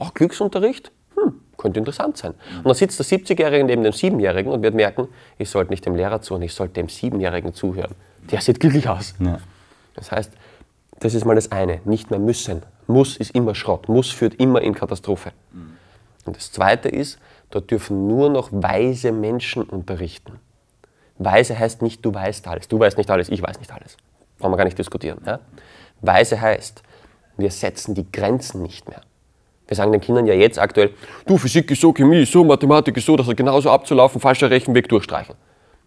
auch Glücksunterricht, hm, könnte interessant sein. Und dann sitzt der 70-Jährige neben dem 7-Jährigen und wird merken, ich sollte nicht dem Lehrer zuhören, ich sollte dem 7-Jährigen zuhören. Der sieht glücklich aus. Ja. Das heißt, das ist mal das eine, nicht mehr müssen. Muss ist immer Schrott, muss führt immer in Katastrophe. Mhm. Und das zweite ist, da dürfen nur noch weise Menschen unterrichten. Weise heißt nicht, du weißt alles. Du weißt nicht alles, ich weiß nicht alles. Brauchen wir gar nicht diskutieren. Ja? Weise heißt, wir setzen die Grenzen nicht mehr. Wir sagen den Kindern ja jetzt aktuell, du Physik ist so, Chemie ist so, Mathematik ist so, das hat genauso abzulaufen, falscher Rechenweg durchstreichen.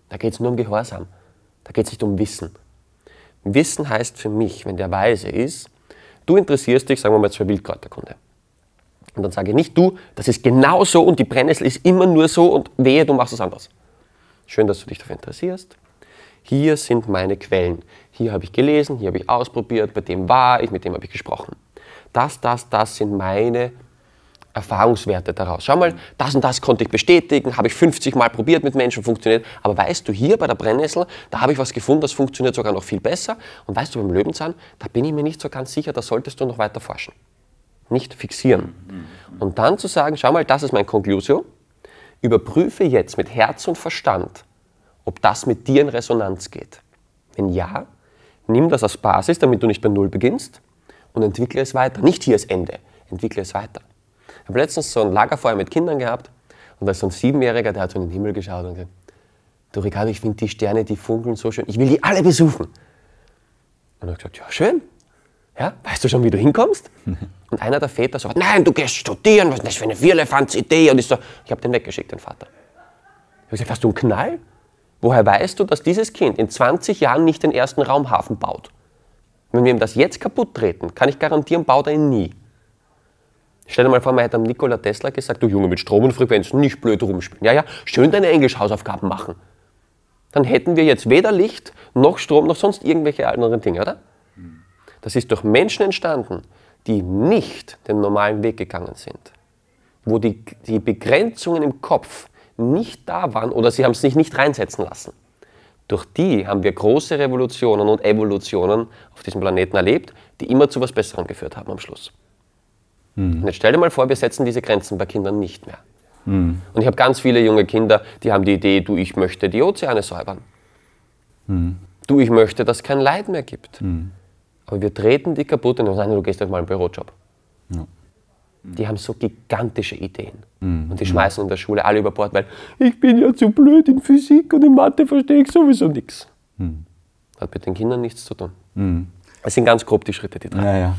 Da geht es nur um Gehorsam. Da geht es nicht um Wissen. Wissen heißt für mich, wenn der weise ist, du interessierst dich, sagen wir mal jetzt für Wildkräuterkunde. Und dann sage ich nicht du, das ist genau so und die Brennnessel ist immer nur so und wehe, du machst es anders. Schön, dass du dich dafür interessierst. Hier sind meine Quellen. Hier habe ich gelesen, hier habe ich ausprobiert, bei dem war ich, mit dem habe ich gesprochen das, das, das sind meine Erfahrungswerte daraus. Schau mal, das und das konnte ich bestätigen, habe ich 50 Mal probiert mit Menschen, funktioniert. Aber weißt du, hier bei der Brennnessel, da habe ich was gefunden, das funktioniert sogar noch viel besser. Und weißt du, beim Löwenzahn, da bin ich mir nicht so ganz sicher, da solltest du noch weiter forschen. Nicht fixieren. Und dann zu sagen, schau mal, das ist mein Conclusio. Überprüfe jetzt mit Herz und Verstand, ob das mit dir in Resonanz geht. Wenn ja, nimm das als Basis, damit du nicht bei Null beginnst und entwickle es weiter. Nicht hier ist Ende, entwickle es weiter. Ich habe letztens so ein Lagerfeuer mit Kindern gehabt und da ist so ein Siebenjähriger, der hat so in den Himmel geschaut und gesagt, du Ricardo, ich finde die Sterne, die funkeln so schön, ich will die alle besuchen. Und er hat gesagt, ja schön, ja, weißt du schon, wie du hinkommst? Und einer der Väter sagt, nein, du gehst studieren, was ist das für eine Vierlefantsidee? Und ich so, ich habe den weggeschickt, den Vater. Ich habe gesagt, hast du einen Knall? Woher weißt du, dass dieses Kind in 20 Jahren nicht den ersten Raumhafen baut? Wenn wir ihm das jetzt kaputt treten, kann ich garantieren, baut er ihn nie. Stell dir mal vor, man hätte am Nikola Tesla gesagt, du Junge, mit Strom und Frequenz nicht blöd rumspielen. Ja, ja, schön deine Englisch-Hausaufgaben machen. Dann hätten wir jetzt weder Licht, noch Strom, noch sonst irgendwelche anderen Dinge, oder? Das ist durch Menschen entstanden, die nicht den normalen Weg gegangen sind. Wo die, die Begrenzungen im Kopf nicht da waren oder sie haben es sich nicht reinsetzen lassen. Durch die haben wir große Revolutionen und Evolutionen auf diesem Planeten erlebt, die immer zu was Besserem geführt haben am Schluss. Hm. Und jetzt stell dir mal vor, wir setzen diese Grenzen bei Kindern nicht mehr. Hm. Und ich habe ganz viele junge Kinder, die haben die Idee, du, ich möchte die Ozeane säubern. Hm. Du, ich möchte, dass es kein Leid mehr gibt. Hm. Aber wir treten die kaputt und sagen, du gehst jetzt mal einen Bürojob. Ja die haben so gigantische Ideen. Mhm. Und die schmeißen in der Schule alle über Bord, weil ich bin ja zu blöd in Physik und in Mathe verstehe ich sowieso nichts. Mhm. Hat mit den Kindern nichts zu tun. Mhm. Das sind ganz grob die Schritte, die drei. Ja, ja.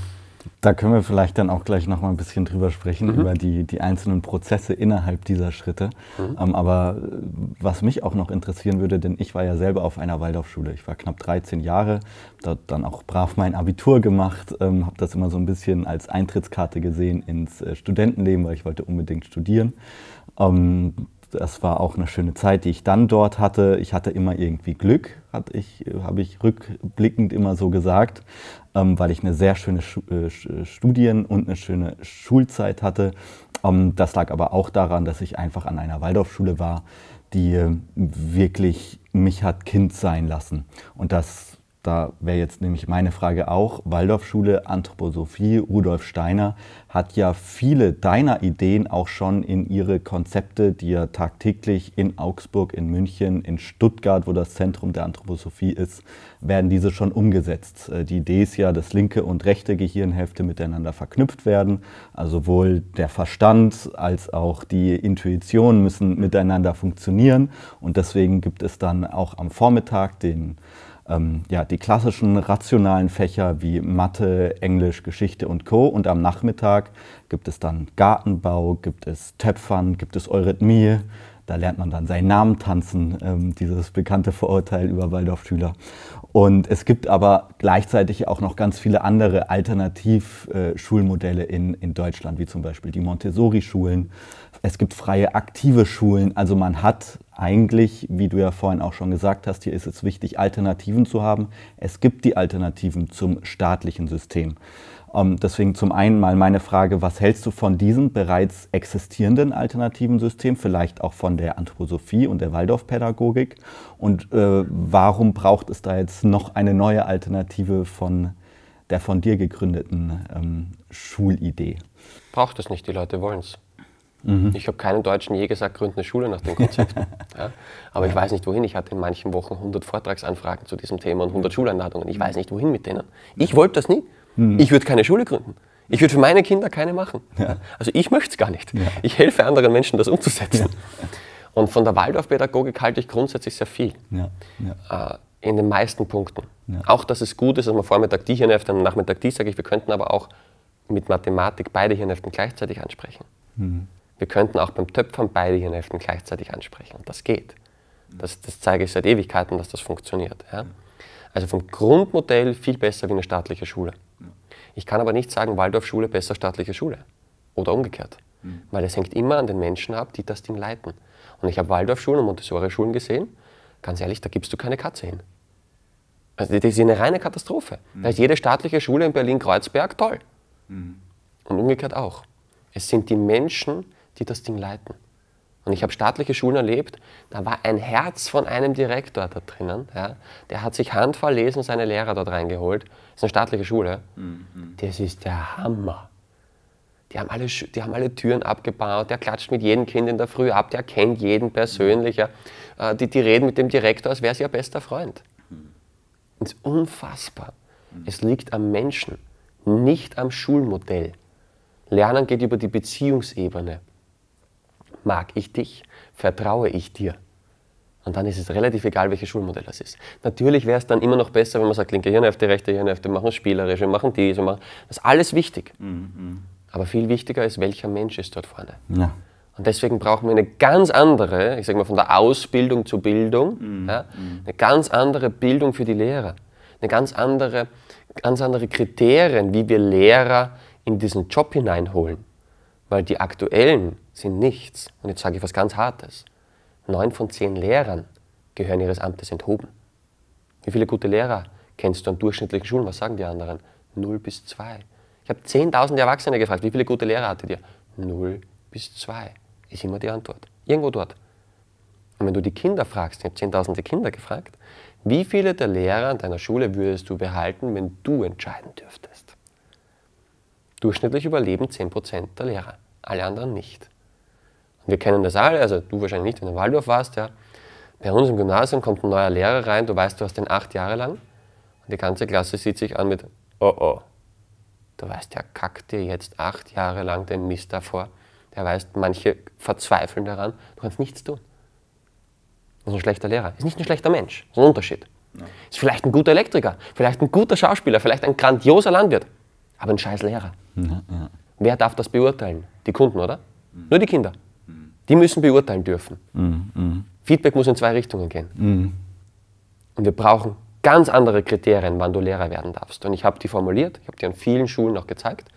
Da können wir vielleicht dann auch gleich noch mal ein bisschen drüber sprechen, mhm. über die, die einzelnen Prozesse innerhalb dieser Schritte. Mhm. Ähm, aber äh, was mich auch noch interessieren würde, denn ich war ja selber auf einer Waldorfschule. Ich war knapp 13 Jahre, dort dann auch brav mein Abitur gemacht, ähm, habe das immer so ein bisschen als Eintrittskarte gesehen ins äh, Studentenleben, weil ich wollte unbedingt studieren. Ähm, das war auch eine schöne Zeit, die ich dann dort hatte. Ich hatte immer irgendwie Glück, ich, äh, habe ich rückblickend immer so gesagt. Ähm, weil ich eine sehr schöne äh, äh, Studien- und eine schöne Schulzeit hatte. Ähm, das lag aber auch daran, dass ich einfach an einer Waldorfschule war, die wirklich mich hat Kind sein lassen. Und das da wäre jetzt nämlich meine Frage auch, Waldorfschule, Anthroposophie, Rudolf Steiner hat ja viele deiner Ideen auch schon in ihre Konzepte, die ja tagtäglich in Augsburg, in München, in Stuttgart, wo das Zentrum der Anthroposophie ist, werden diese schon umgesetzt. Äh, die Idee ist ja, dass linke und rechte Gehirnhälfte miteinander verknüpft werden. Also sowohl der Verstand als auch die Intuition müssen miteinander funktionieren. Und deswegen gibt es dann auch am Vormittag den ähm, ja, die klassischen rationalen Fächer wie Mathe, Englisch, Geschichte und Co. Und am Nachmittag gibt es dann Gartenbau, gibt es Töpfern, gibt es Eurythmie. Da lernt man dann seinen Namen tanzen, ähm, dieses bekannte Vorurteil über Waldorfschüler. Und es gibt aber gleichzeitig auch noch ganz viele andere Alternativschulmodelle äh, in, in Deutschland, wie zum Beispiel die Montessori-Schulen es gibt freie aktive Schulen. Also man hat eigentlich, wie du ja vorhin auch schon gesagt hast, hier ist es wichtig, Alternativen zu haben. Es gibt die Alternativen zum staatlichen System. Ähm, deswegen zum einen mal meine Frage, was hältst du von diesem bereits existierenden alternativen System, vielleicht auch von der Anthroposophie und der Waldorfpädagogik? Und äh, warum braucht es da jetzt noch eine neue Alternative von der von dir gegründeten ähm, Schulidee? Braucht es nicht, die Leute wollen es. Mhm. Ich habe keinen Deutschen je gesagt, gründe eine Schule nach dem Konzept. ja? Aber ja. ich weiß nicht wohin. Ich hatte in manchen Wochen 100 Vortragsanfragen zu diesem Thema und 100 Schuleinladungen. Ich mhm. weiß nicht wohin mit denen. Ich wollte das nie. Mhm. Ich würde keine Schule gründen. Ich würde für meine Kinder keine machen. Ja. Also ich möchte es gar nicht. Ich helfe anderen Menschen, das umzusetzen. Und von der Waldorfpädagogik halte ich grundsätzlich sehr viel. Äh, in den meisten Punkten. Auch, dass es gut ist, dass man Vormittag die Hirnhälfte und Nachmittag die, sage ich, wir könnten aber auch mit Mathematik beide Hirnhälften gleichzeitig ansprechen. Mhm. Wir könnten auch beim Töpfern beide Hirnhälften gleichzeitig ansprechen. Und das geht. Das, das zeige ich seit Ewigkeiten, dass das funktioniert. Ja? Also vom Grundmodell viel besser wie eine staatliche Schule. Ich kann aber nicht sagen, Waldorfschule besser staatliche Schule. Oder umgekehrt. Weil es hängt immer an den Menschen ab, die das Ding leiten. Und ich habe Waldorfschulen und Montessori-Schulen gesehen. Ganz ehrlich, da gibst du keine Katze hin. Also das ist eine reine Katastrophe. Mhm. Da ist jede staatliche Schule in Berlin-Kreuzberg toll. Mhm. Und umgekehrt auch. Es sind die Menschen, die das Ding leiten. Und ich habe staatliche Schulen erlebt, da war ein Herz von einem Direktor da drinnen. Ja. Der hat sich handverlesen seine Lehrer dort reingeholt. Das ist eine staatliche Schule. Mhm. Das ist der Hammer. Die haben, alle, die haben alle Türen abgebaut, der klatscht mit jedem Kind in der Früh ab, der kennt jeden persönlich. Ja. Äh, die, die reden mit dem Direktor, als wäre es ihr bester Freund. Mhm. Das ist unfassbar. Es liegt am Menschen, nicht am Schulmodell. Lernen geht über die Beziehungsebene. Mag ich dich? Vertraue ich dir? Und dann ist es relativ egal, welches Schulmodell das ist. Natürlich wäre es dann immer noch besser, wenn man sagt, linke Hirnhälfte, rechte Hirnhälfte, machen spielerisch, wir machen dies und machen. Das ist alles wichtig. Mhm, mhm. Aber viel wichtiger ist, welcher Mensch ist dort vorne. Ja. Und deswegen brauchen wir eine ganz andere, ich sage mal von der Ausbildung zur Bildung, mhm. ja, mhm. eine ganz andere Bildung für die Lehrer. Eine ganz andere, ganz andere Kriterien, wie wir Lehrer in diesen Job hineinholen. Weil die aktuellen sind nichts, und jetzt sage ich was ganz Hartes, neun von zehn Lehrern gehören ihres Amtes enthoben. Wie viele gute Lehrer kennst du an durchschnittlichen Schulen? Was sagen die anderen? Null bis zwei. Ich habe 10.000 Erwachsene gefragt, wie viele gute Lehrer hattet ihr? Null bis zwei ist immer die Antwort. Irgendwo dort. Und wenn du die Kinder fragst, ich habe zehntausende Kinder gefragt, wie viele der Lehrer an deiner Schule würdest du behalten, wenn du entscheiden dürftest? Durchschnittlich überleben 10% der Lehrer, alle anderen nicht. Wir kennen das alle, also du wahrscheinlich nicht, wenn du in Waldorf warst. Ja. Bei uns im Gymnasium kommt ein neuer Lehrer rein, du weißt, du hast den acht Jahre lang. Und die ganze Klasse sieht sich an mit Oh oh. Du weißt, der kackt dir jetzt acht Jahre lang den Mist davor. Der weiß, manche verzweifeln daran, du kannst nichts tun. Das ist ein schlechter Lehrer. Ist nicht ein schlechter Mensch. Das ist ein Unterschied. Ja. Ist vielleicht ein guter Elektriker, vielleicht ein guter Schauspieler, vielleicht ein grandioser Landwirt, aber ein scheiß Lehrer. Ja, ja. Wer darf das beurteilen? Die Kunden, oder? Mhm. Nur die Kinder die müssen beurteilen dürfen. Mhm, mhm. Feedback muss in zwei Richtungen gehen. Mhm. Und wir brauchen ganz andere Kriterien, wann du Lehrer werden darfst. Und ich habe die formuliert, ich habe die an vielen Schulen auch gezeigt.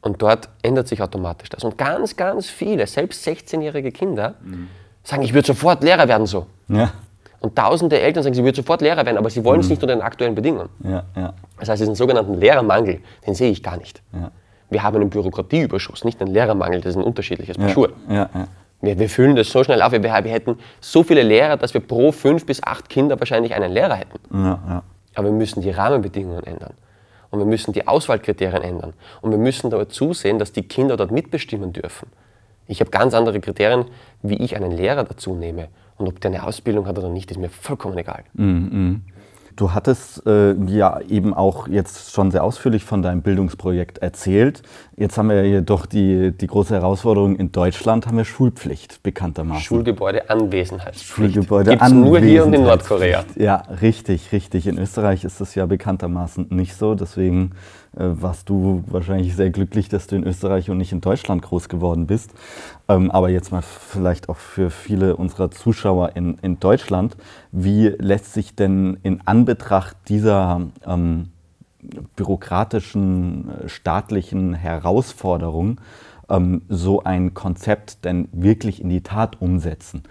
Und dort ändert sich automatisch das. Und ganz, ganz viele, selbst 16-jährige Kinder, mhm. sagen, ich würde sofort Lehrer werden so. Ja. Und tausende Eltern sagen, sie würden sofort Lehrer werden, aber sie wollen es mhm. nicht unter den aktuellen Bedingungen. Ja, ja. Das heißt, diesen sogenannten Lehrermangel, den sehe ich gar nicht. Ja wir haben einen Bürokratieüberschuss, nicht einen Lehrermangel, das ist ein unterschiedliches Paar ja, Schuhe. Ja, ja. Wir, wir füllen das so schnell auf, wir, wir, hätten so viele Lehrer, dass wir pro fünf bis acht Kinder wahrscheinlich einen Lehrer hätten. Aber wir müssen die Rahmenbedingungen ändern. Und wir müssen die Auswahlkriterien ändern. Und wir müssen dabei zusehen, dass die Kinder dort mitbestimmen dürfen. Ich habe ganz andere Kriterien, wie ich einen Lehrer dazu nehme. Und ob der eine Ausbildung hat oder nicht, ist mir vollkommen egal. Mm -hmm. Du hattest äh, ja eben auch jetzt schon sehr ausführlich von deinem Bildungsprojekt erzählt. Jetzt haben wir jedoch die, die große Herausforderung in Deutschland, haben wir Schulpflicht bekanntermaßen. Schulgebäudeanwesenheitspflicht. Schulgebäudeanwesenheitspflicht. nur hier und in Nordkorea. Ja, richtig, richtig. In Österreich ist das ja bekanntermaßen nicht so. Deswegen äh, warst du wahrscheinlich sehr glücklich, dass du in Österreich und nicht in Deutschland groß geworden bist. Ähm, aber jetzt mal vielleicht auch für viele unserer Zuschauer in, in Deutschland, wie lässt sich denn in Anbetracht dieser ähm, bürokratischen, äh, staatlichen Herausforderung ähm, so ein Konzept denn wirklich in die Tat umsetzen?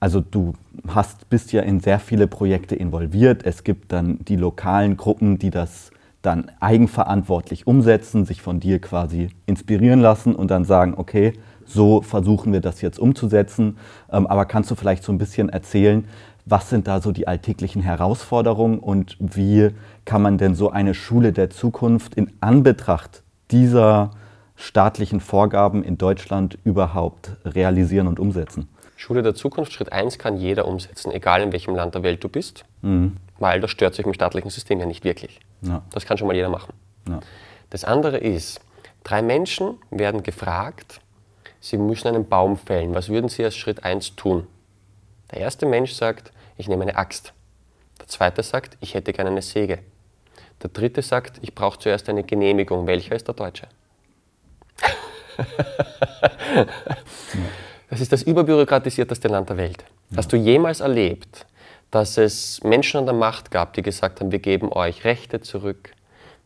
Also du hast, bist ja in sehr viele Projekte involviert. Es gibt dann die lokalen Gruppen, die das dann eigenverantwortlich umsetzen, sich von dir quasi inspirieren lassen und dann sagen, okay, so versuchen wir das jetzt umzusetzen. Ähm, aber kannst du vielleicht so ein bisschen erzählen, was sind da so die alltäglichen Herausforderungen und wie kann man denn so eine Schule der Zukunft in Anbetracht dieser staatlichen Vorgaben in Deutschland überhaupt realisieren und umsetzen? Schule der Zukunft, Schritt 1 kann jeder umsetzen, egal in welchem Land der Welt du bist, mhm. weil das stört sich im staatlichen System ja nicht wirklich. Ja. Das kann schon mal jeder machen. Ja. Das andere ist, drei Menschen werden gefragt, sie müssen einen Baum fällen. Was würden sie als Schritt 1 tun? Der erste Mensch sagt, ich nehme eine Axt. Der zweite sagt, ich hätte gerne eine Säge. Der dritte sagt, ich brauche zuerst eine Genehmigung. Welcher ist der Deutsche? das ist das überbürokratisierteste Land der Welt. Hast du jemals erlebt, dass es Menschen an der Macht gab, die gesagt haben, wir geben euch Rechte zurück,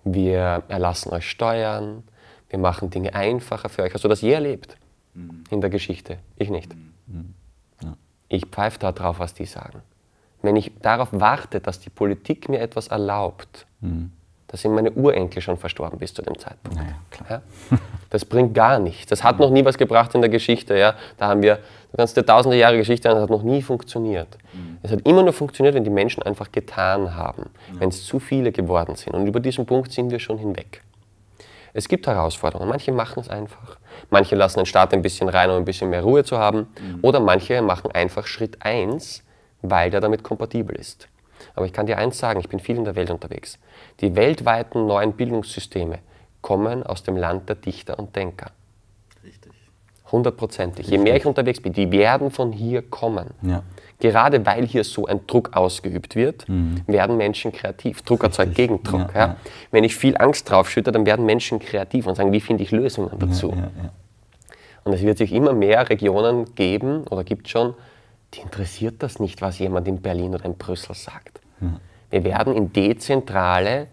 wir erlassen euch Steuern, wir machen Dinge einfacher für euch. Hast du das je erlebt mhm. in der Geschichte? Ich nicht. Mhm. Mhm. Ich pfeife da drauf, was die sagen. Wenn ich darauf warte, dass die Politik mir etwas erlaubt, da sind meine Urenkel schon verstorben bis zu dem Zeitpunkt. Naja, ja? Das bringt gar nichts. Das hat noch nie was gebracht in der Geschichte. Ja? Da haben wir, du kannst dir tausende Jahre Geschichte an, das hat noch nie funktioniert. Mhm. Es hat immer nur funktioniert, wenn die Menschen einfach getan haben, ja. wenn es zu viele geworden sind. Und über diesen Punkt sind wir schon hinweg. Es gibt Herausforderungen. Manche machen es einfach. Manche lassen den Staat ein bisschen rein, um ein bisschen mehr Ruhe zu haben. Mhm. Oder manche machen einfach Schritt 1, weil der damit kompatibel ist. Aber ich kann dir eins sagen, ich bin viel in der Welt unterwegs. Die weltweiten neuen Bildungssysteme kommen aus dem Land der Dichter und Denker. Richtig. Hundertprozentig. Je mehr ich unterwegs bin, die werden von hier kommen. Ja gerade weil hier so ein Druck ausgeübt wird, mhm. werden Menschen kreativ. Druck Richtig. erzeugt Gegendruck. Ja, ja. Wenn ich viel Angst draufschütte, dann werden Menschen kreativ und sagen, wie finde ich Lösungen dazu? Und es wird sich immer mehr Regionen geben oder gibt schon, die interessiert das nicht, was jemand in Berlin oder in Brüssel sagt. Wir werden in dezentrale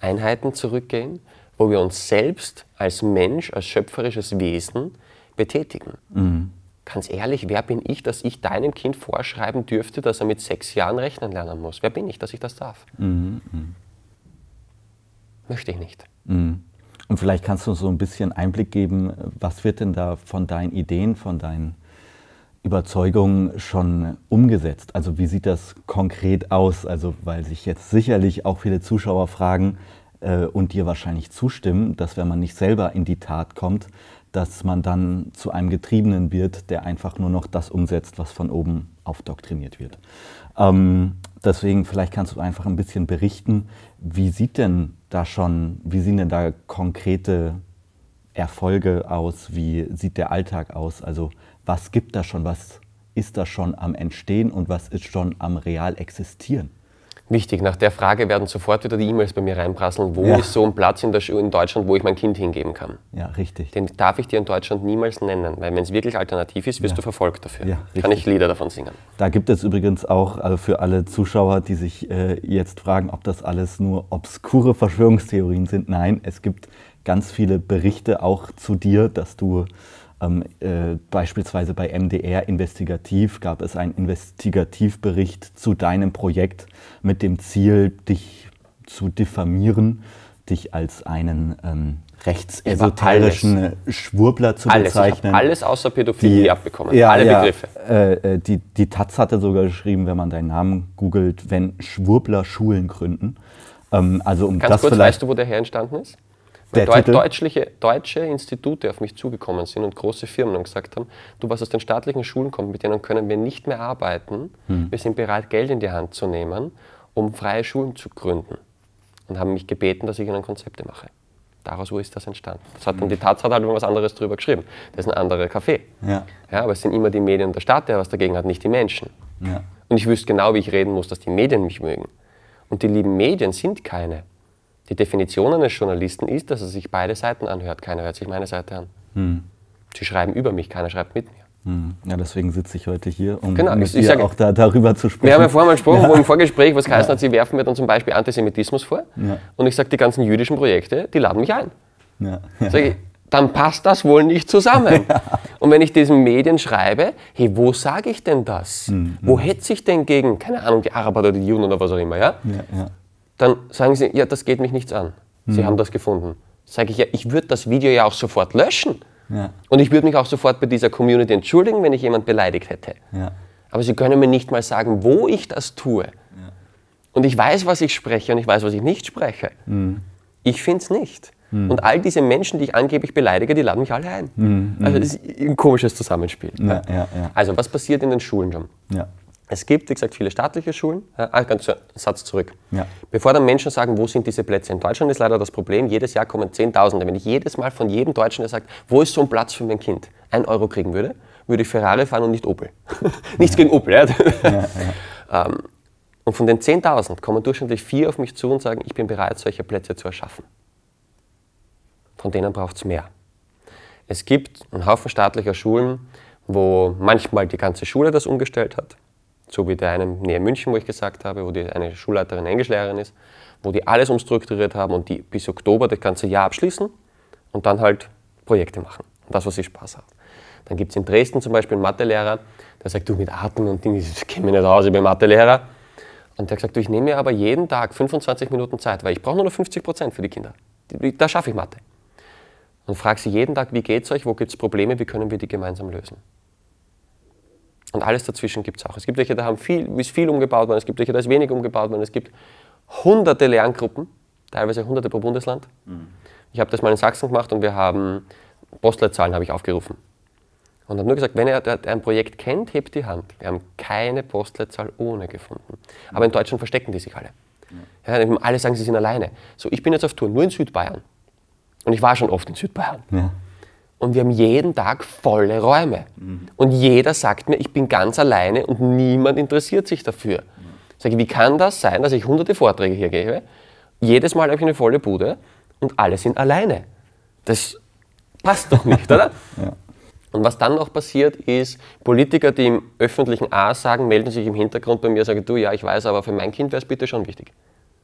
Einheiten zurückgehen, wo wir uns selbst als Mensch, als schöpferisches Wesen betätigen. Mhm ganz ehrlich, wer bin ich, dass ich deinem Kind vorschreiben dürfte, dass er mit sechs Jahren rechnen lernen muss? Wer bin ich, dass ich das darf? Mhm. mhm. Möchte ich nicht. Mhm. Und vielleicht kannst du uns so ein bisschen Einblick geben, was wird denn da von deinen Ideen, von deinen Überzeugungen schon umgesetzt? Also wie sieht das konkret aus? Also weil sich jetzt sicherlich auch viele Zuschauer fragen äh, und dir wahrscheinlich zustimmen, dass wenn man nicht selber in die Tat kommt, dass man dann zu einem Getriebenen wird, der einfach nur noch das umsetzt, was von oben aufdoktriniert wird. Ähm, deswegen, vielleicht kannst du einfach ein bisschen berichten, wie sieht denn da schon, wie sehen denn da konkrete Erfolge aus? Wie sieht der Alltag aus? Also was gibt da schon, was ist da schon am Entstehen und was ist schon am real existieren? Wichtig, nach der Frage werden sofort wieder die E-Mails bei mir reinprasseln. Wo ja. ist so ein Platz in, der in Deutschland, wo ich mein Kind hingeben kann? Ja, richtig. Den darf ich dir in Deutschland niemals nennen, weil wenn es wirklich alternativ ist, wirst ja. du verfolgt dafür. Ja, richtig. kann ich Lieder davon singen. Da gibt es übrigens auch äh, für alle Zuschauer, die sich äh, jetzt fragen, ob das alles nur obskure Verschwörungstheorien sind. Nein, es gibt ganz viele Berichte auch zu dir, dass du ähm, äh, beispielsweise bei MDR Investigativ gab es einen Investigativbericht zu deinem Projekt mit dem Ziel, dich zu diffamieren, dich als einen ähm, rechtsesoterischen Schwurbler zu alles. bezeichnen. alles außer Pädophilie die, abbekommen, ja, alle ja, Begriffe. Äh, äh, die, die Taz hatte sogar geschrieben, wenn man deinen Namen googelt, wenn Schwurbler Schulen gründen. Ähm, also um Ganz das kurz, vielleicht weißt du, wo der her entstanden ist? Der Deu Titel? Deutschliche, deutsche Institute auf mich zugekommen sind und große Firmen und gesagt haben, du, was aus den staatlichen Schulen kommt, mit denen können wir nicht mehr arbeiten. Hm. Wir sind bereit, Geld in die Hand zu nehmen, um freie Schulen zu gründen. Und haben mich gebeten, dass ich ihnen Konzepte mache. Daraus wo ist das entstanden. Das hat dann hm. die Tatsache hat halt was anderes drüber geschrieben. Das ist ein anderer Kaffee. Ja. ja. aber es sind immer die Medien und der Staat, der was dagegen hat, nicht die Menschen. Ja. Und ich wüsste genau, wie ich reden muss, dass die Medien mich mögen. Und die lieben Medien sind keine die Definition eines Journalisten ist, dass er sich beide Seiten anhört. Keiner hört sich meine Seite an. Hm. Sie schreiben über mich, keiner schreibt mit mir. Hm. Ja, deswegen sitze ich heute hier, um genau, mit ich, sag, auch da, darüber zu sprechen. Wir haben ja vorhin mal gesprochen, ja. wo im Vorgespräch was geheißen ja. hat, sie werfen mir dann zum Beispiel Antisemitismus vor. Ja. Und ich sage, die ganzen jüdischen Projekte, die laden mich ein. Ich, dann passt das wohl nicht zusammen. Und wenn ich diesen Medien schreibe, hey, wo sage ich denn das? Mhm. Wo hetze ich denn gegen, keine Ahnung, die Araber oder die Juden oder was auch immer, ja? dann sagen sie, ja, das geht mich nichts an. Mhm. Sie haben das gefunden. Sage ich, ja, ich würde das Video ja auch sofort löschen. Ja. Und ich würde mich auch sofort bei dieser Community entschuldigen, wenn ich jemand beleidigt hätte. Ja. Aber sie können mir nicht mal sagen, wo ich das tue. Ja. Und ich weiß, was ich spreche und ich weiß, was ich nicht spreche. Mhm. Ich finde es nicht. Mhm. Und all diese Menschen, die ich angeblich beleidige, die laden mich alle ein. Mhm. Also mhm. das ist ein komisches Zusammenspiel. Also was passiert in den Schulen schon? Es gibt, wie gesagt, viele staatliche Schulen. Äh, ah, ganz Satz zurück. Ja. Bevor dann Menschen sagen, wo sind diese Plätze? In Deutschland ist leider das Problem, jedes Jahr kommen Zehntausende. Wenn ich jedes Mal von jedem Deutschen, der sagt, wo ist so ein Platz für mein Kind, ein Euro kriegen würde, würde ich Ferrari fahren und nicht Opel. Nichts ja. gegen Opel. Ja. ja ähm, und von den 10.000 kommen durchschnittlich vier auf mich zu und sagen, ich bin bereit, solche Plätze zu erschaffen. Von denen braucht es mehr. Es gibt einen Haufen staatlicher Schulen, wo manchmal die ganze Schule das umgestellt hat so wie der einen näher München, wo ich gesagt habe, wo die eine Schulleiterin Englischlehrerin ist, wo die alles umstrukturiert haben und die bis Oktober das ganze Jahr abschließen und dann halt Projekte machen. Und das, was sie Spaß hat. Dann gibt es in Dresden zum Beispiel einen Mathelehrer, der sagt, du mit Atmen und Dinge, das käme mir nicht raus, ich bin Mathelehrer. Und der hat gesagt, du, ich nehme mir aber jeden Tag 25 Minuten Zeit, weil ich brauche nur noch 50 Prozent für die Kinder. Da schaffe ich Mathe. Und frag sie jeden Tag, wie geht es euch, wo gibt es Probleme, wie können wir die gemeinsam lösen. Und alles dazwischen gibt es auch. Es gibt welche, da haben viel, ist viel umgebaut worden, es gibt welche, da ist wenig umgebaut worden, es gibt hunderte Lerngruppen, teilweise hunderte pro Bundesland. Mhm. Ich habe das mal in Sachsen gemacht und wir haben Postleitzahlen habe ich aufgerufen. Und habe nur gesagt, wenn ihr ein Projekt kennt, hebt die Hand. Wir haben keine Postleitzahl ohne gefunden. Mhm. Aber in Deutschland verstecken die sich alle. Ja, alle sagen, sie sind alleine. So, ich bin jetzt auf Tour, nur in Südbayern. Und ich war schon oft in Südbayern. Ja und wir haben jeden Tag volle Räume. Mhm. Und jeder sagt mir, ich bin ganz alleine und niemand interessiert sich dafür. Mhm. Sag ich, wie kann das sein, dass ich hunderte Vorträge hier gebe? Jedes Mal habe ich eine volle Bude und alle sind alleine. Das passt doch nicht, oder? Ja. Und was dann noch passiert ist, Politiker, die im öffentlichen A sagen, melden sich im Hintergrund bei mir und sagen, du, ja, ich weiß, aber für mein Kind wäre es bitte schon wichtig.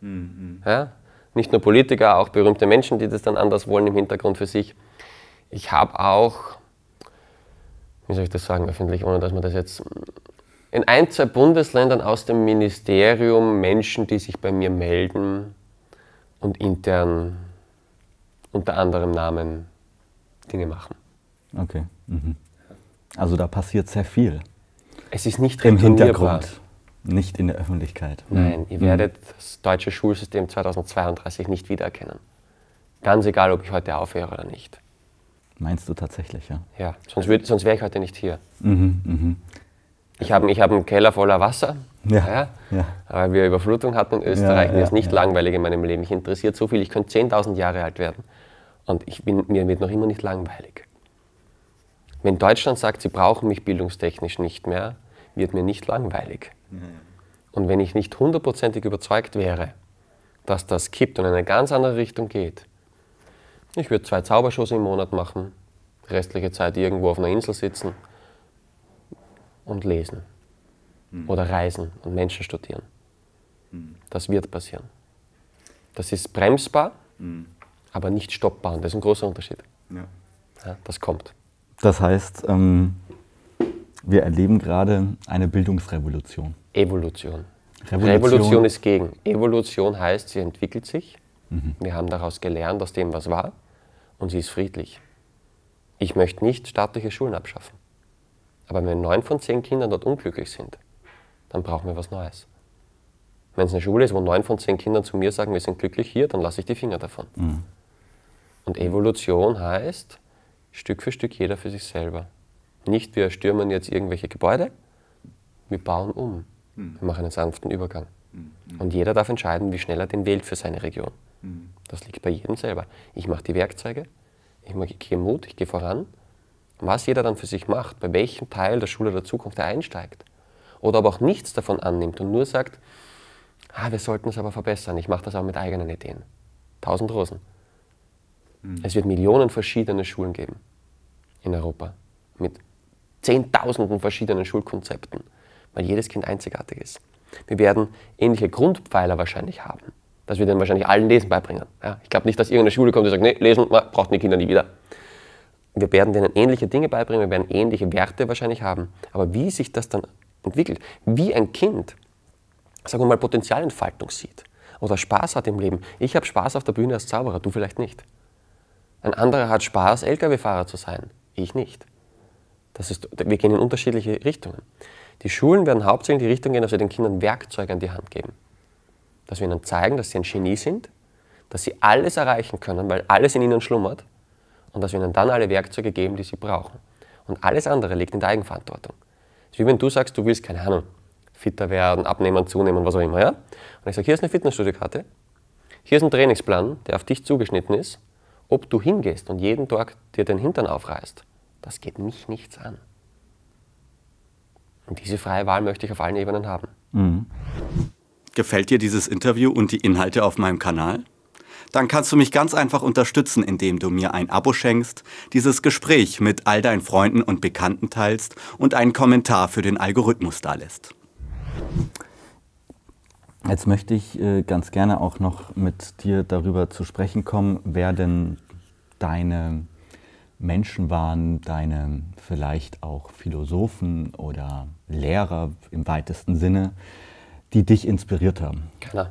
Mhm. Ja? Nicht nur Politiker, auch berühmte Menschen, die das dann anders wollen im Hintergrund für sich ich habe auch, wie soll ich das sagen öffentlich, ohne dass man das jetzt in ein, zwei Bundesländern aus dem Ministerium Menschen, die sich bei mir melden und intern unter anderem Namen Dinge machen. Okay. Mhm. Also da passiert sehr viel. Es ist nicht im Hintergrund, nicht in der Öffentlichkeit. Nein, mhm. ihr werdet das deutsche Schulsystem 2032 nicht wiedererkennen. Ganz egal, ob ich heute aufhöre oder nicht. Meinst du tatsächlich, ja? Ja, sonst, würd, sonst wäre ich heute nicht hier. Mhm, mhm. Ich habe ich hab einen Keller voller Wasser, ja, ja, weil wir Überflutung hatten in Österreich. Ja, mir ist nicht langweilig in meinem Leben. Mich interessiert so viel, ich könnte 10.000 Jahre alt werden und ich bin, mir wird noch immer nicht langweilig. Wenn Deutschland sagt, sie brauchen mich bildungstechnisch nicht mehr, wird mir nicht langweilig. Mhm. Und wenn ich nicht hundertprozentig überzeugt wäre, dass das kippt und in eine ganz andere Richtung geht, ich würde zwei Zaubershows im Monat machen, restliche Zeit irgendwo auf einer Insel sitzen und lesen. Mhm. Oder reisen und Menschen studieren. Mhm. Das wird passieren. Das ist bremsbar, mhm. aber nicht stoppbar. Und das ist ein großer Unterschied. Ja. Ja, das kommt. Das heißt, ähm, wir erleben gerade eine Bildungsrevolution. Evolution. Revolution. Revolution ist gegen. Evolution heißt, sie entwickelt sich. Mhm. Wir haben daraus gelernt, aus dem, was war und sie ist friedlich. Ich möchte nicht staatliche Schulen abschaffen. Aber wenn neun von zehn Kindern dort unglücklich sind, dann brauchen wir was Neues. Wenn es eine Schule ist, wo neun von zehn Kindern zu mir sagen, wir sind glücklich hier, dann lasse ich die Finger davon. Mhm. Und Evolution heißt, Stück für Stück jeder für sich selber. Nicht wir stürmen jetzt irgendwelche Gebäude, wir bauen um. Mhm. Wir machen einen sanften Übergang. Mhm. mhm. Und jeder darf entscheiden, wie schnell er den wählt für seine Region. Das liegt bei jedem selber. Ich mache die Werkzeuge, ich gehe Mut, ich gehe voran. Was jeder dann für sich macht, bei welchem Teil der Schule der Zukunft er einsteigt oder aber auch nichts davon annimmt und nur sagt, ah, wir sollten es aber verbessern, ich mache das auch mit eigenen Ideen. Tausend Rosen. Mhm. Es wird Millionen verschiedene Schulen geben in Europa mit Zehntausenden verschiedenen Schulkonzepten, weil jedes Kind einzigartig ist. Wir werden ähnliche Grundpfeiler wahrscheinlich haben dass wir dann wahrscheinlich allen Lesen beibringen. Ja, ich glaube nicht, dass irgendeine Schule kommt und sagt, nee, lesen na, brauchen die Kinder nie wieder. Wir werden denen ähnliche Dinge beibringen, wir werden ähnliche Werte wahrscheinlich haben. Aber wie sich das dann entwickelt, wie ein Kind, sagen wir mal, Potenzialentfaltung sieht oder Spaß hat im Leben. Ich habe Spaß auf der Bühne als Zauberer, du vielleicht nicht. Ein anderer hat Spaß, Lkw-Fahrer zu sein, ich nicht. Das ist, wir gehen in unterschiedliche Richtungen. Die Schulen werden hauptsächlich in die Richtung gehen, dass wir den Kindern Werkzeuge an die Hand geben dass wir ihnen zeigen, dass sie ein Genie sind, dass sie alles erreichen können, weil alles in ihnen schlummert und dass wir ihnen dann alle Werkzeuge geben, die sie brauchen. Und alles andere liegt in der Eigenverantwortung. Es ist wie wenn du sagst, du willst, keine Ahnung, fitter werden, abnehmen, zunehmen, was auch immer. Ja? Und ich sage, hier ist eine Fitnessstudiokarte, hier ist ein Trainingsplan, der auf dich zugeschnitten ist. Ob du hingehst und jeden Tag dir den Hintern aufreißt, das geht mich nichts an. Und diese freie Wahl möchte ich auf allen Ebenen haben. Mhm. Gefällt dir dieses Interview und die Inhalte auf meinem Kanal? Dann kannst du mich ganz einfach unterstützen, indem du mir ein Abo schenkst, dieses Gespräch mit all deinen Freunden und Bekannten teilst und einen Kommentar für den Algorithmus dalässt. Jetzt möchte ich äh, ganz gerne auch noch mit dir darüber zu sprechen kommen, wer denn deine Menschen waren, deine vielleicht auch Philosophen oder Lehrer im weitesten Sinne, die dich inspiriert haben? Keiner.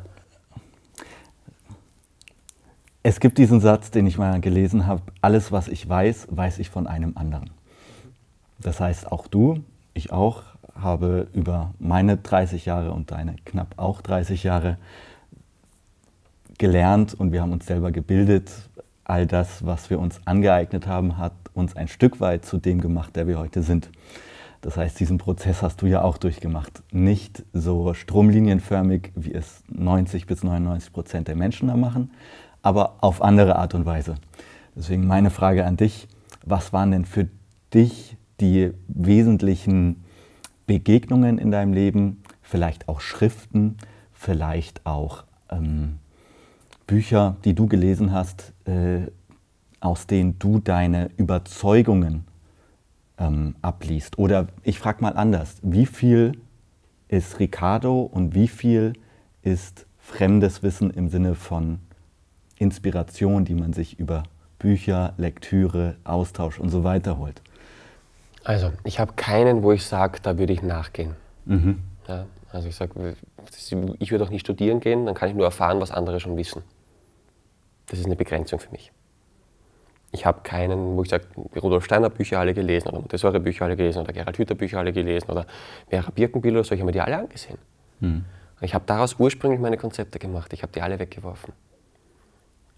Es gibt diesen Satz, den ich mal gelesen habe, alles, was ich weiß, weiß ich von einem anderen. Das heißt, auch du, ich auch, habe über meine 30 Jahre und deine knapp auch 30 Jahre gelernt und wir haben uns selber gebildet. All das, was wir uns angeeignet haben, hat uns ein Stück weit zu dem gemacht, der wir heute sind. Das heißt, diesen Prozess hast du ja auch durchgemacht. Nicht so stromlinienförmig, wie es 90 bis 99 Prozent der Menschen da machen, aber auf andere Art und Weise. Deswegen meine Frage an dich, was waren denn für dich die wesentlichen Begegnungen in deinem Leben, vielleicht auch Schriften, vielleicht auch ähm, Bücher, die du gelesen hast, äh, aus denen du deine Überzeugungen ähm, abliest. Oder ich frage mal anders, wie viel ist Ricardo und wie viel ist fremdes Wissen im Sinne von Inspiration, die man sich über Bücher, Lektüre, Austausch und so weiter holt? Also, ich habe keinen, wo ich sage, da würde ich nachgehen. Mhm. Ja, also ich sage, ich würde auch nicht studieren gehen, dann kann ich nur erfahren, was andere schon wissen. Das ist eine Begrenzung für mich ich habe keinen, wo ich sage, Rudolf Steiner Bücher alle gelesen oder Montessori Bücher alle gelesen oder Gerald Hüther Bücher alle gelesen oder Vera Birkenbill oder so, ich habe mir die alle angesehen. Mhm. Ich habe daraus ursprünglich meine Konzepte gemacht, ich habe die alle weggeworfen.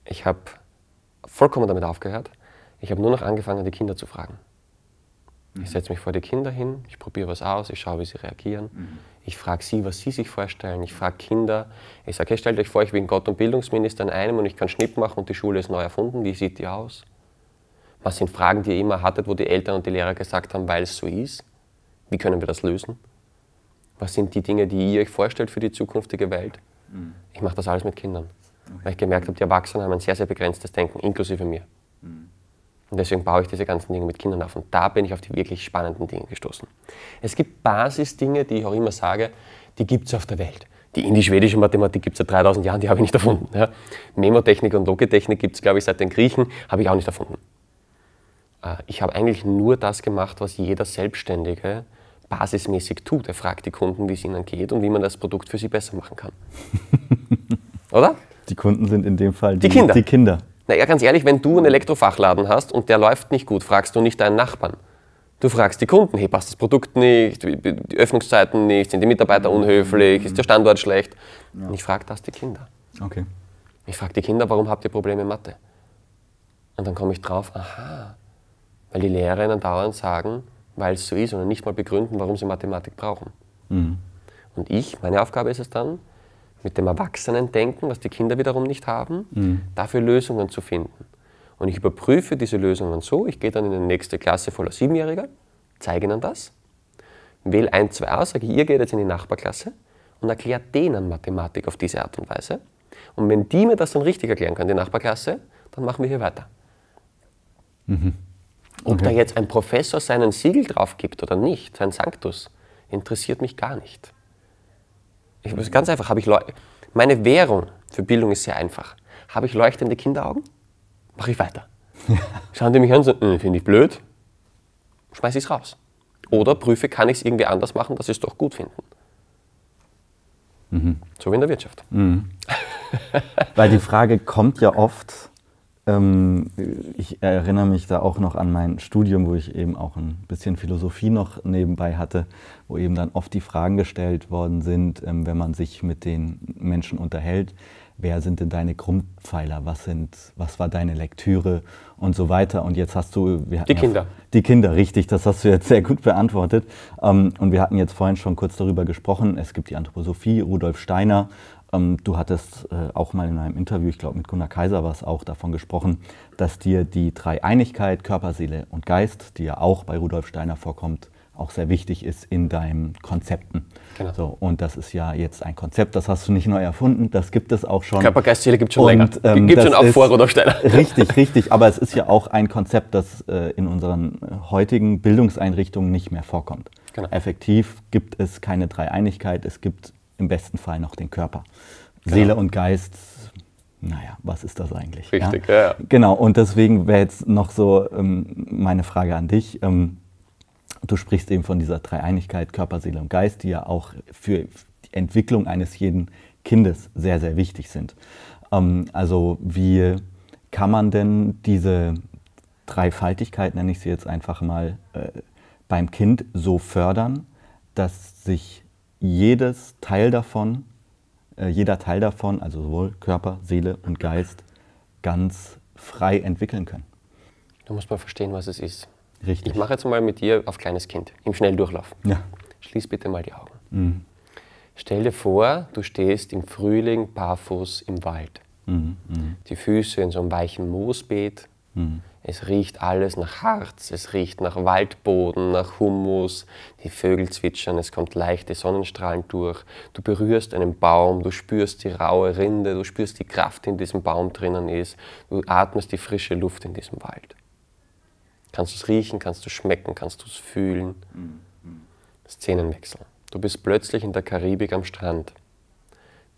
Ich habe vollkommen damit aufgehört, ich habe nur noch angefangen, die Kinder zu fragen. Ich hm. setze mich vor die Kinder hin, ich probiere was aus, ich schaue, wie sie reagieren. Mhm. Ich frage sie, was sie sich vorstellen. Ich frage Kinder. Ich sage, hey, stellt euch vor, ich bin Gott und Bildungsminister in einem und ich kann Schnipp machen und die Schule ist neu erfunden. Wie sieht die aus? Was sind Fragen, die ihr immer hattet, wo die Eltern und die Lehrer gesagt haben, weil es so ist? Wie können wir das lösen? Was sind die Dinge, die ihr euch vorstellt für die zukünftige Welt? Mhm. Ich mache das alles mit Kindern, okay. weil ich gemerkt habe, die Erwachsenen haben ein sehr, sehr begrenztes Denken, inklusive mir. Mhm. Und deswegen baue ich diese ganzen Dinge mit Kindern auf. Und da bin ich auf die wirklich spannenden Dinge gestoßen. Es gibt Basisdinge, die ich auch immer sage, die gibt es auf der Welt. Die indisch-schwedische Mathematik gibt es seit 3000 Jahren, die habe ich nicht erfunden. Ja. Memotechnik und Logitechnik gibt es, glaube ich, seit den Griechen, habe ich auch nicht erfunden. Äh, ich habe eigentlich nur das gemacht, was jeder Selbstständige basismäßig tut. Er fragt die Kunden, wie es ihnen geht und wie man das Produkt für sie besser machen kann. Oder? Die Kunden sind in dem Fall die, die Kinder. Die Kinder. Naja, ganz ehrlich, wenn du einen Elektrofachladen hast und der läuft nicht gut, fragst du nicht deinen Nachbarn. Du fragst die Kunden, hey, passt das Produkt nicht, die Öffnungszeiten nicht, sind die Mitarbeiter mhm. unhöflich, ist der Standort schlecht. Ja. Und ich frage das die Kinder. Okay. Ich frage die Kinder, warum habt ihr Probleme in Mathe? Und dann komme ich drauf, aha, weil die Lehrerinnen dauernd sagen, weil es so ist und nicht mal begründen, warum sie Mathematik brauchen. Mhm. Und ich, meine Aufgabe ist es dann, mit dem Erwachsenen-Denken, was die Kinder wiederum nicht haben, mhm. dafür Lösungen zu finden. Und ich überprüfe diese Lösungen so, ich gehe dann in die nächste Klasse voller Siebenjähriger, zeige ihnen das, wähle ein, zwei aus, sage, ihr geht jetzt in die Nachbarklasse und erklärt denen Mathematik auf diese Art und Weise. Und wenn die mir das dann richtig erklären können, die Nachbarklasse, dann machen wir hier weiter. Mhm. Ob okay. Mhm. da jetzt ein Professor seinen Siegel drauf gibt oder nicht, sein Sanctus, interessiert mich gar nicht. Ich, ganz einfach, habe ich Leu meine Währung für Bildung ist sehr einfach. Habe ich leuchtende Kinderaugen? Mache ich weiter. Schauen die mich an und sagen, hm, finde ich blöd, schmeiße ich es raus. Oder prüfe, kann ich es irgendwie anders machen, dass sie es doch gut finden. Mhm. So wie in der Wirtschaft. Mhm. Weil die Frage kommt ja oft, ähm, ich erinnere mich da auch noch an mein Studium, wo ich eben auch ein bisschen Philosophie noch nebenbei hatte, wo eben dann oft die Fragen gestellt worden sind, ähm, wenn man sich mit den Menschen unterhält, wer sind denn deine Grundpfeiler, was, sind, was war deine Lektüre und so weiter. Und jetzt hast du... Wir die Kinder. Ja, die Kinder, richtig, das hast du jetzt sehr gut beantwortet. Ähm, und wir hatten jetzt vorhin schon kurz darüber gesprochen, es gibt die Anthroposophie, Rudolf Steiner, ähm, du hattest äh, auch mal in einem Interview, ich glaube mit Gunnar Kaiser war es auch, davon gesprochen, dass dir die Dreieinigkeit Körper, Seele und Geist, die ja auch bei Rudolf Steiner vorkommt, auch sehr wichtig ist in deinen Konzepten. Genau. So, und das ist ja jetzt ein Konzept, das hast du nicht neu erfunden, das gibt es auch schon. Körper, Geist, Seele gibt es schon und, länger. Ähm, gibt schon auch vor Rudolf Steiner. Richtig, richtig. Aber es ist ja auch ein Konzept, das äh, in unseren heutigen Bildungseinrichtungen nicht mehr vorkommt. Genau. Effektiv gibt es keine Dreieinigkeit, es gibt im besten Fall noch den Körper. Genau. Seele und Geist, naja, was ist das eigentlich? Richtig, ja. ja. Genau, und deswegen wäre jetzt noch so ähm, meine Frage an dich. Ähm, du sprichst eben von dieser Dreieinigkeit Körper, Seele und Geist, die ja auch für die Entwicklung eines jeden Kindes sehr, sehr wichtig sind. Ähm, also wie kann man denn diese Dreifaltigkeit, nenne ich sie jetzt einfach mal, äh, beim Kind so fördern, dass sich jedes Teil davon, äh, jeder Teil davon, also sowohl Körper, Seele und Geist, ganz frei entwickeln können. Du musst mal verstehen, was es ist. Richtig. Ich mache jetzt mal mit dir auf kleines Kind, im Schnelldurchlauf. Ja. Schließ bitte mal die Augen. Mhm. Stell dir vor, du stehst im Frühling barfuß im Wald. Mhm. mhm. Die Füße in so einem weichen Moosbeet. Mhm. Es riecht alles nach Harz, es riecht nach Waldboden, nach Humus, die Vögel zwitschern, es kommt leichte Sonnenstrahlen durch. Du berührst einen Baum, du spürst die raue Rinde, du spürst die Kraft, die in diesem Baum drinnen ist, du atmest die frische Luft in diesem Wald. Kannst du es riechen, kannst du schmecken, kannst du es fühlen. Szenenwechsel. Du bist plötzlich in der Karibik am Strand.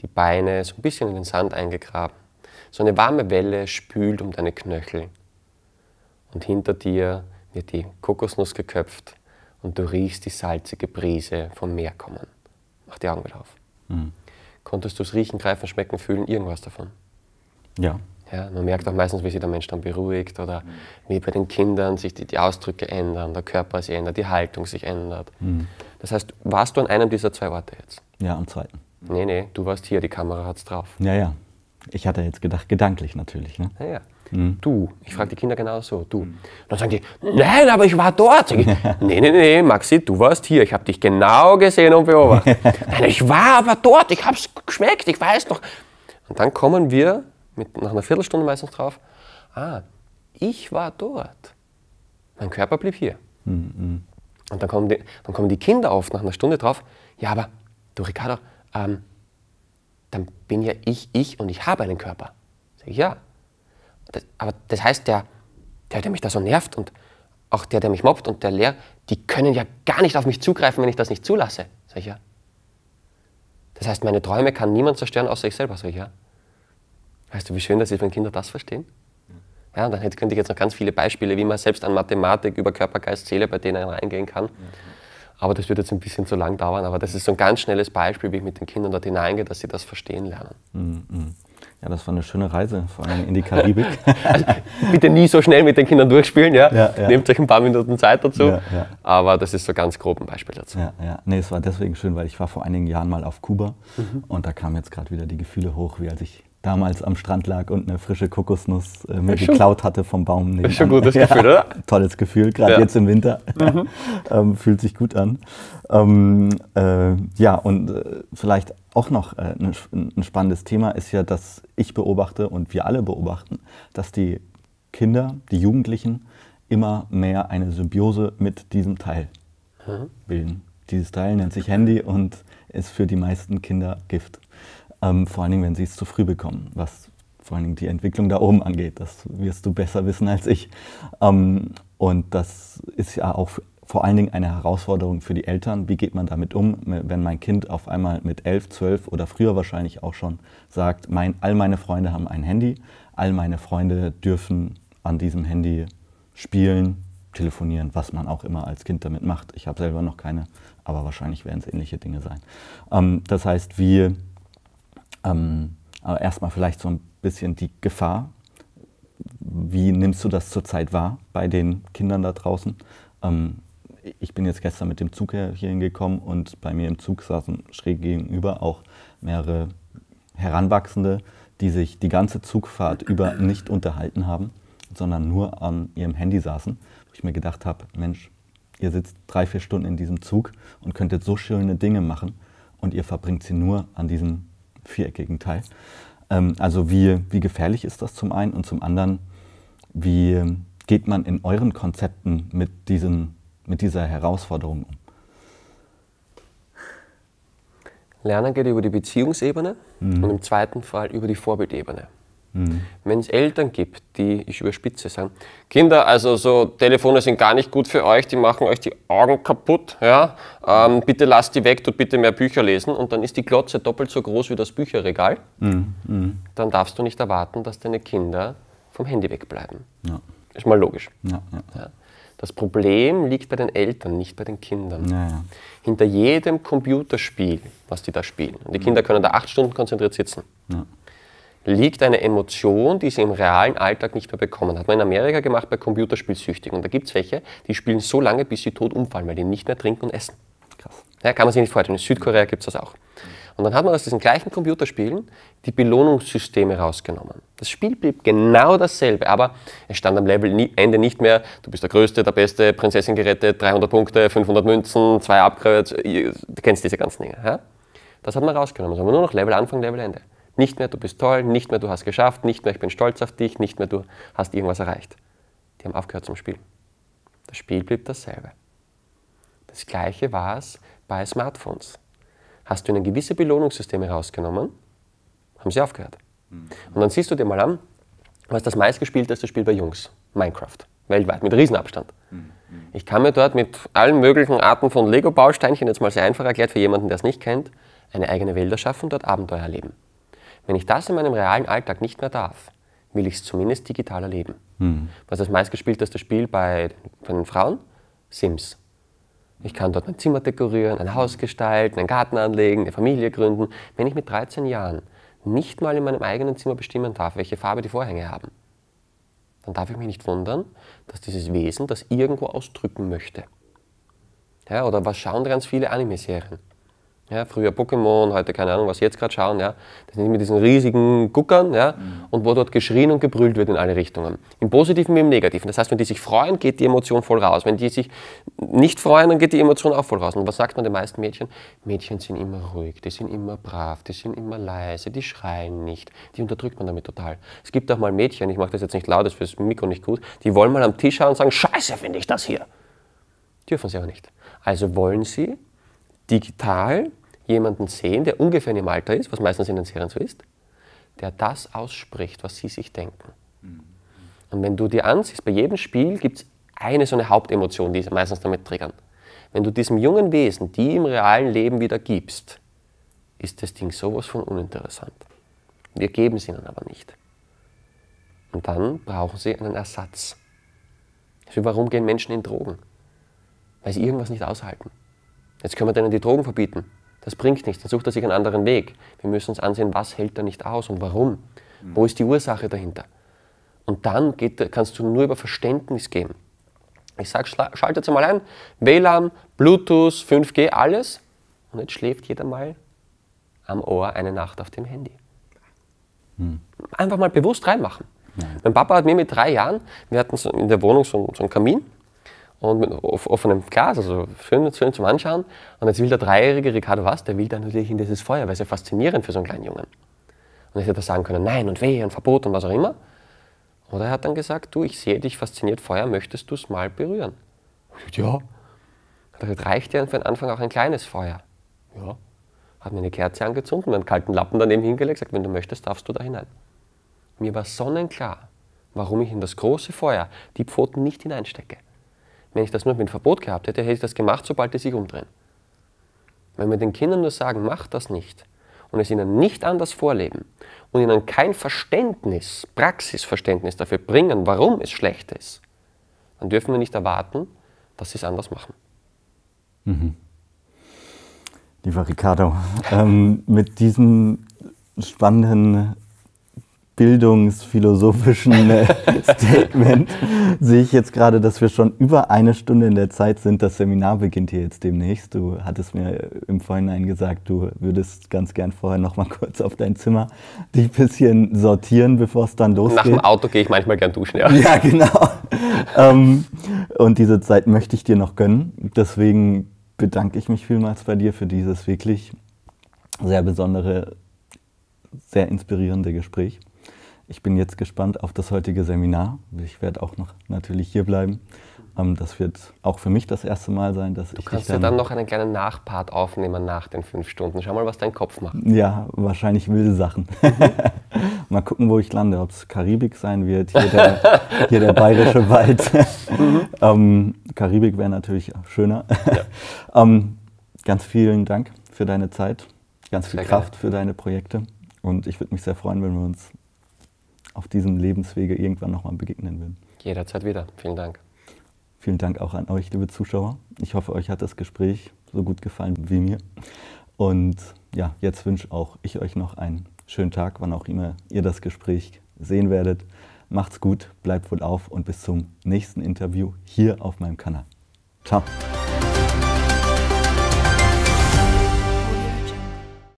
Die Beine so ein bisschen in den Sand eingegraben. So eine warme Welle spült um deine Knöchel und hinter dir wird die Kokosnuss geköpft und du riechst die salzige Brise vom Meer kommen. Mach die Augen wieder auf. Mhm. Konntest du es riechen, greifen, schmecken, fühlen, irgendwas davon? Ja. ja. Man merkt auch meistens, wie sich der Mensch dann beruhigt oder mhm. wie bei den Kindern sich die, die, Ausdrücke ändern, der Körper sich ändert, die Haltung sich ändert. Mhm. Das heißt, warst du an einem dieser zwei Orte jetzt? Ja, am zweiten. Nee, nee, du warst hier, die Kamera hat es drauf. Ja, ja. Ich hatte jetzt gedacht, gedanklich natürlich. Ne? Ja, ja. Mhm. Du. Ich frage die Kinder genau so, du. Mhm. Dann sagen die, nein, aber ich war dort. Sag ich, nee, nee, nee, Maxi, du warst hier. Ich habe dich genau gesehen und beobachtet. nein, ich war aber dort. Ich habe es geschmeckt. Ich weiß noch. Und dann kommen wir mit, nach einer Viertelstunde meistens drauf, ah, ich war dort. Mein Körper blieb hier. Mhm. mhm. Und dann kommen, die, dann kommen die Kinder oft nach einer Stunde drauf, ja, aber du Ricardo, ähm, dann bin ja ich ich und ich habe einen Körper. Sag ich, ja, aber das heißt, der, der, der mich da so nervt und auch der, der mich mobbt und der Lehrer, die können ja gar nicht auf mich zugreifen, wenn ich das nicht zulasse. Sag ich ja. Das heißt, meine Träume kann niemand zerstören, außer ich selber. Sag ich ja. Weißt du, wie schön das ist, wenn Kinder das verstehen? Ja, und dann könnte ich jetzt noch ganz viele Beispiele, wie man selbst an Mathematik über Körper, Geist, Seele bei denen reingehen kann. Mhm. Aber das wird jetzt ein bisschen zu lang dauern. Aber das ist so ein ganz schnelles Beispiel, wie ich mit den Kindern dort hineingehe, dass sie das verstehen lernen. Mhm. mhm. Ja, das war eine schöne Reise, vor allem in die Karibik. Also, bitte nie so schnell mit den Kindern durchspielen, ja? ja, ja. Nehmt euch ein paar Minuten Zeit dazu. Ja, Aber das ist so ganz grob ein Beispiel dazu. Ja, ja. Nee, es war deswegen schön, weil ich war vor einigen Jahren mal auf Kuba mhm. und da kamen jetzt gerade wieder die Gefühle hoch, wie als ich damals am Strand lag und eine frische Kokosnuss äh, mir schon, geklaut hatte vom Baum. Nebenan. Ist schon ein gutes ja, Gefühl, oder? Tolles Gefühl, gerade ja. jetzt im Winter. Mhm. ähm, fühlt sich gut an. Ähm, äh, ja, und äh, vielleicht auch noch äh, ein, ein spannendes Thema ist ja, dass ich beobachte und wir alle beobachten, dass die Kinder, die Jugendlichen immer mehr eine Symbiose mit diesem Teil mhm. bilden. Dieses Teil nennt sich Handy und ist für die meisten Kinder Gift. Ähm, vor allen Dingen, wenn sie es zu früh bekommen, was vor allen Dingen die Entwicklung da oben angeht. Das wirst du besser wissen als ich. Ähm, und das ist ja auch vor allen Dingen eine Herausforderung für die Eltern. Wie geht man damit um, wenn mein Kind auf einmal mit elf, zwölf oder früher wahrscheinlich auch schon sagt, mein, all meine Freunde haben ein Handy, all meine Freunde dürfen an diesem Handy spielen, telefonieren, was man auch immer als Kind damit macht. Ich habe selber noch keine, aber wahrscheinlich werden es ähnliche Dinge sein. Ähm, das heißt, wie ähm, aber erstmal vielleicht so ein bisschen die Gefahr. Wie nimmst du das zurzeit wahr bei den Kindern da draußen? Ähm, ich bin jetzt gestern mit dem Zug hier hingekommen und bei mir im Zug saßen schräg gegenüber auch mehrere Heranwachsende, die sich die ganze Zugfahrt über nicht unterhalten haben, sondern nur an ihrem Handy saßen. Wo ich mir gedacht habe, Mensch, ihr sitzt drei, vier Stunden in diesem Zug und könntet so schöne Dinge machen und ihr verbringt sie nur an diesem viereckigen Teil. Ähm, also wie, wie gefährlich ist das zum einen und zum anderen, wie geht man in euren Konzepten mit, diesen, mit dieser Herausforderung um? Lernen geht über die Beziehungsebene mhm. und im zweiten Fall über die Vorbildebene. Mhm. Wenn es Eltern gibt, die, ich überspitze sagen, Kinder, also so Telefone sind gar nicht gut für euch, die machen euch die Augen kaputt, ja? Ähm, bitte lasst die weg, tut bitte mehr Bücher lesen und dann ist die Glotze doppelt so groß wie das Bücherregal, mhm. Mhm. dann darfst du nicht erwarten, dass deine Kinder vom Handy wegbleiben. Ja. Ist mal logisch. Ja, ja. Das Problem liegt bei den Eltern, nicht bei den Kindern. Ja, ja. Hinter jedem Computerspiel, was die da spielen. Und die Kinder können da acht Stunden konzentriert sitzen. Ja liegt eine Emotion, die sie im realen Alltag nicht mehr bekommen. Hat man in Amerika gemacht bei Computerspielsüchtigen. Und da gibt es welche, die spielen so lange, bis sie tot umfallen, weil die nicht mehr trinken und essen. Krass. Ja, kann man sich nicht vorstellen. In Südkorea gibt es das auch. Und dann hat man aus diesen gleichen Computerspielen die Belohnungssysteme rausgenommen. Das Spiel blieb genau dasselbe, aber es stand am Levelende nicht mehr, du bist der Größte, der Beste, Prinzessin gerettet, 300 Punkte, 500 Münzen, zwei Upgrades, du kennst diese ganzen Dinge. Ja? Das hat man rausgenommen. Es haben wir nur noch Level Anfang, Level Ende. Nicht mehr, du bist toll, nicht mehr, du hast geschafft, nicht mehr, ich bin stolz auf dich, nicht mehr, du hast irgendwas erreicht. Die haben aufgehört zum Spielen. Das Spiel blieb dasselbe. Das gleiche war es bei Smartphones. Hast du ihnen gewisse Belohnungssysteme rausgenommen, haben sie aufgehört. Mhm. Und dann siehst du dir mal an, was das meistgespielteste Spiel bei Jungs, Minecraft, weltweit, mit Riesenabstand. Mhm. Ich kann mir dort mit allen möglichen Arten von Lego-Bausteinchen, jetzt mal sehr einfach erklärt für jemanden, der es nicht kennt, eine eigene Welt erschaffen und dort Abenteuer erleben. Wenn ich das in meinem realen Alltag nicht mehr darf, will ich es zumindest digital erleben. Hm. Was das meistgespielteste Spiel bei, bei den Frauen? Sims. Ich kann dort mein Zimmer dekorieren, ein Haus gestalten, einen Garten anlegen, eine Familie gründen. Wenn ich mit 13 Jahren nicht mal in meinem eigenen Zimmer bestimmen darf, welche Farbe die Vorhänge haben, dann darf ich mich nicht wundern, dass dieses Wesen das irgendwo ausdrücken möchte. Ja, oder was schauen ganz viele Anime-Serien? Ja, früher Pokémon, heute keine Ahnung, was sie jetzt gerade schauen. Ja. Das sind mit diesen riesigen Guckern ja, mhm. und wo dort geschrien und gebrüllt wird in alle Richtungen. Im Positiven wie im Negativen. Das heißt, wenn die sich freuen, geht die Emotion voll raus. Wenn die sich nicht freuen, dann geht die Emotion auch voll raus. Und was sagt man den meisten Mädchen? Mädchen sind immer ruhig, die sind immer brav, die sind immer leise, die schreien nicht. Die unterdrückt man damit total. Es gibt auch mal Mädchen, ich mache das jetzt nicht laut, das ist fürs Mikro nicht gut, die wollen mal am Tisch schauen und sagen, scheiße finde ich das hier. Dürfen sie aber nicht. Also wollen sie digital jemanden sehen, der ungefähr in ihrem Alter ist, was meistens in den Serien so ist, der das ausspricht, was sie sich denken. Mhm. Und wenn du dir ansiehst, bei jedem Spiel gibt es eine so eine Hauptemotion, die sie meistens damit triggern. Wenn du diesem jungen Wesen die im realen Leben wieder gibst, ist das Ding sowas von uninteressant. Wir geben es ihnen aber nicht. Und dann brauchen sie einen Ersatz. Also warum gehen Menschen in Drogen? Weil sie irgendwas nicht aushalten. Jetzt können wir denen die Drogen verbieten. Das bringt nichts, dann sucht er sich einen anderen Weg. Wir müssen uns ansehen, was hält er nicht aus und warum. Mhm. Wo ist die Ursache dahinter? Und dann geht, kannst du nur über Verständnis gehen. Ich sage, schaltet mal ein, WLAN, Bluetooth, 5G, alles. Und jetzt schläft jeder mal am Ohr eine Nacht auf dem Handy. Hm. Einfach mal bewusst reinmachen. Nein. Mein Papa hat mir mit drei Jahren, wir hatten in der Wohnung so, so einen Kamin und mit offenem Glas, also schön, schön zum Anschauen. Und jetzt will der dreijährige Ricardo was? Der will dann natürlich in dieses Feuer, weil es ja faszinierend für so einen kleinen Jungen. Und er hätte sagen können, nein und weh und Verbot und was auch immer. Oder er hat dann gesagt, du, ich sehe dich fasziniert Feuer, möchtest du es mal berühren? Und ich ja. Das reicht dir für den Anfang auch ein kleines Feuer. Ja. Hat mir eine Kerze angezündet, einen kalten Lappen daneben hingelegt, gesagt, wenn du möchtest, darfst du da hinein. Mir war sonnenklar, warum ich in das große Feuer die Pfoten nicht hineinstecke. Wenn ich das nur mit Verbot gehabt hätte, hätte ich das gemacht, sobald die sich umdrehen. Wenn wir den Kindern nur sagen, mach das nicht und es ihnen nicht anders vorleben und ihnen kein Verständnis, Praxisverständnis dafür bringen, warum es schlecht ist, dann dürfen wir nicht erwarten, dass sie es anders machen. Mhm. Lieber Ricardo, ähm, mit diesen spannenden bildungsphilosophischen Statement sehe ich jetzt gerade, dass wir schon über eine Stunde in der Zeit sind. Das Seminar beginnt hier jetzt demnächst. Du hattest mir im Vorhinein gesagt, du würdest ganz gern vorher noch mal kurz auf dein Zimmer dich ein bisschen sortieren, bevor es dann losgeht. Nach dem Auto gehe ich manchmal gern duschen, ja. Ja, genau. ähm, und diese Zeit möchte ich dir noch gönnen. Deswegen bedanke ich mich vielmals bei dir für dieses wirklich sehr besondere, sehr inspirierende Gespräch. Ich bin jetzt gespannt auf das heutige Seminar. Ich werde auch noch natürlich hier bleiben. Ähm, das wird auch für mich das erste Mal sein, dass du ich kannst dann ja dann noch einen kleinen Nachpart aufnehmen nach den fünf Stunden. Schau mal, was dein Kopf macht. Ja, wahrscheinlich wilde Sachen. mal gucken, wo ich lande, ob es Karibik sein wird, hier der, hier der bayerische Wald. Mhm. ähm, Karibik wäre natürlich schöner. Ja. ähm, ganz vielen Dank für deine Zeit, ganz viel sehr Kraft gerne. für deine Projekte und ich würde mich sehr freuen, wenn wir uns auf diesem Lebenswege irgendwann nochmal begegnen will. Jederzeit wieder. Vielen Dank. Vielen Dank auch an euch, liebe Zuschauer. Ich hoffe, euch hat das Gespräch so gut gefallen wie mir. Und ja, jetzt wünsche auch ich euch noch einen schönen Tag, wann auch immer ihr das Gespräch sehen werdet. Macht's gut, bleibt wohl auf und bis zum nächsten Interview hier auf meinem Kanal. Ciao.